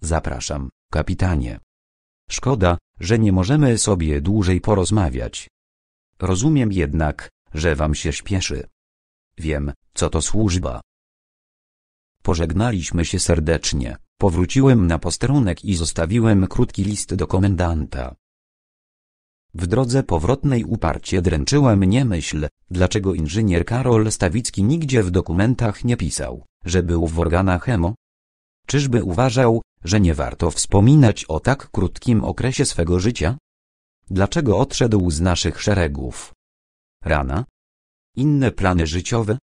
Zapraszam, kapitanie. Szkoda, że nie możemy sobie dłużej porozmawiać. Rozumiem jednak, że wam się śpieszy. Wiem, co to służba. Pożegnaliśmy się serdecznie, powróciłem na posterunek i zostawiłem krótki list do komendanta. W drodze powrotnej uparcie dręczyła mnie myśl, dlaczego inżynier Karol Stawicki nigdzie w dokumentach nie pisał, że był w organach HEMO? Czyżby uważał, że nie warto wspominać o tak krótkim okresie swego życia? Dlaczego odszedł z naszych szeregów? Rana? Inne plany życiowe?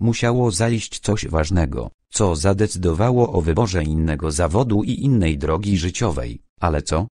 Musiało zajść coś ważnego, co zadecydowało o wyborze innego zawodu i innej drogi życiowej, ale co?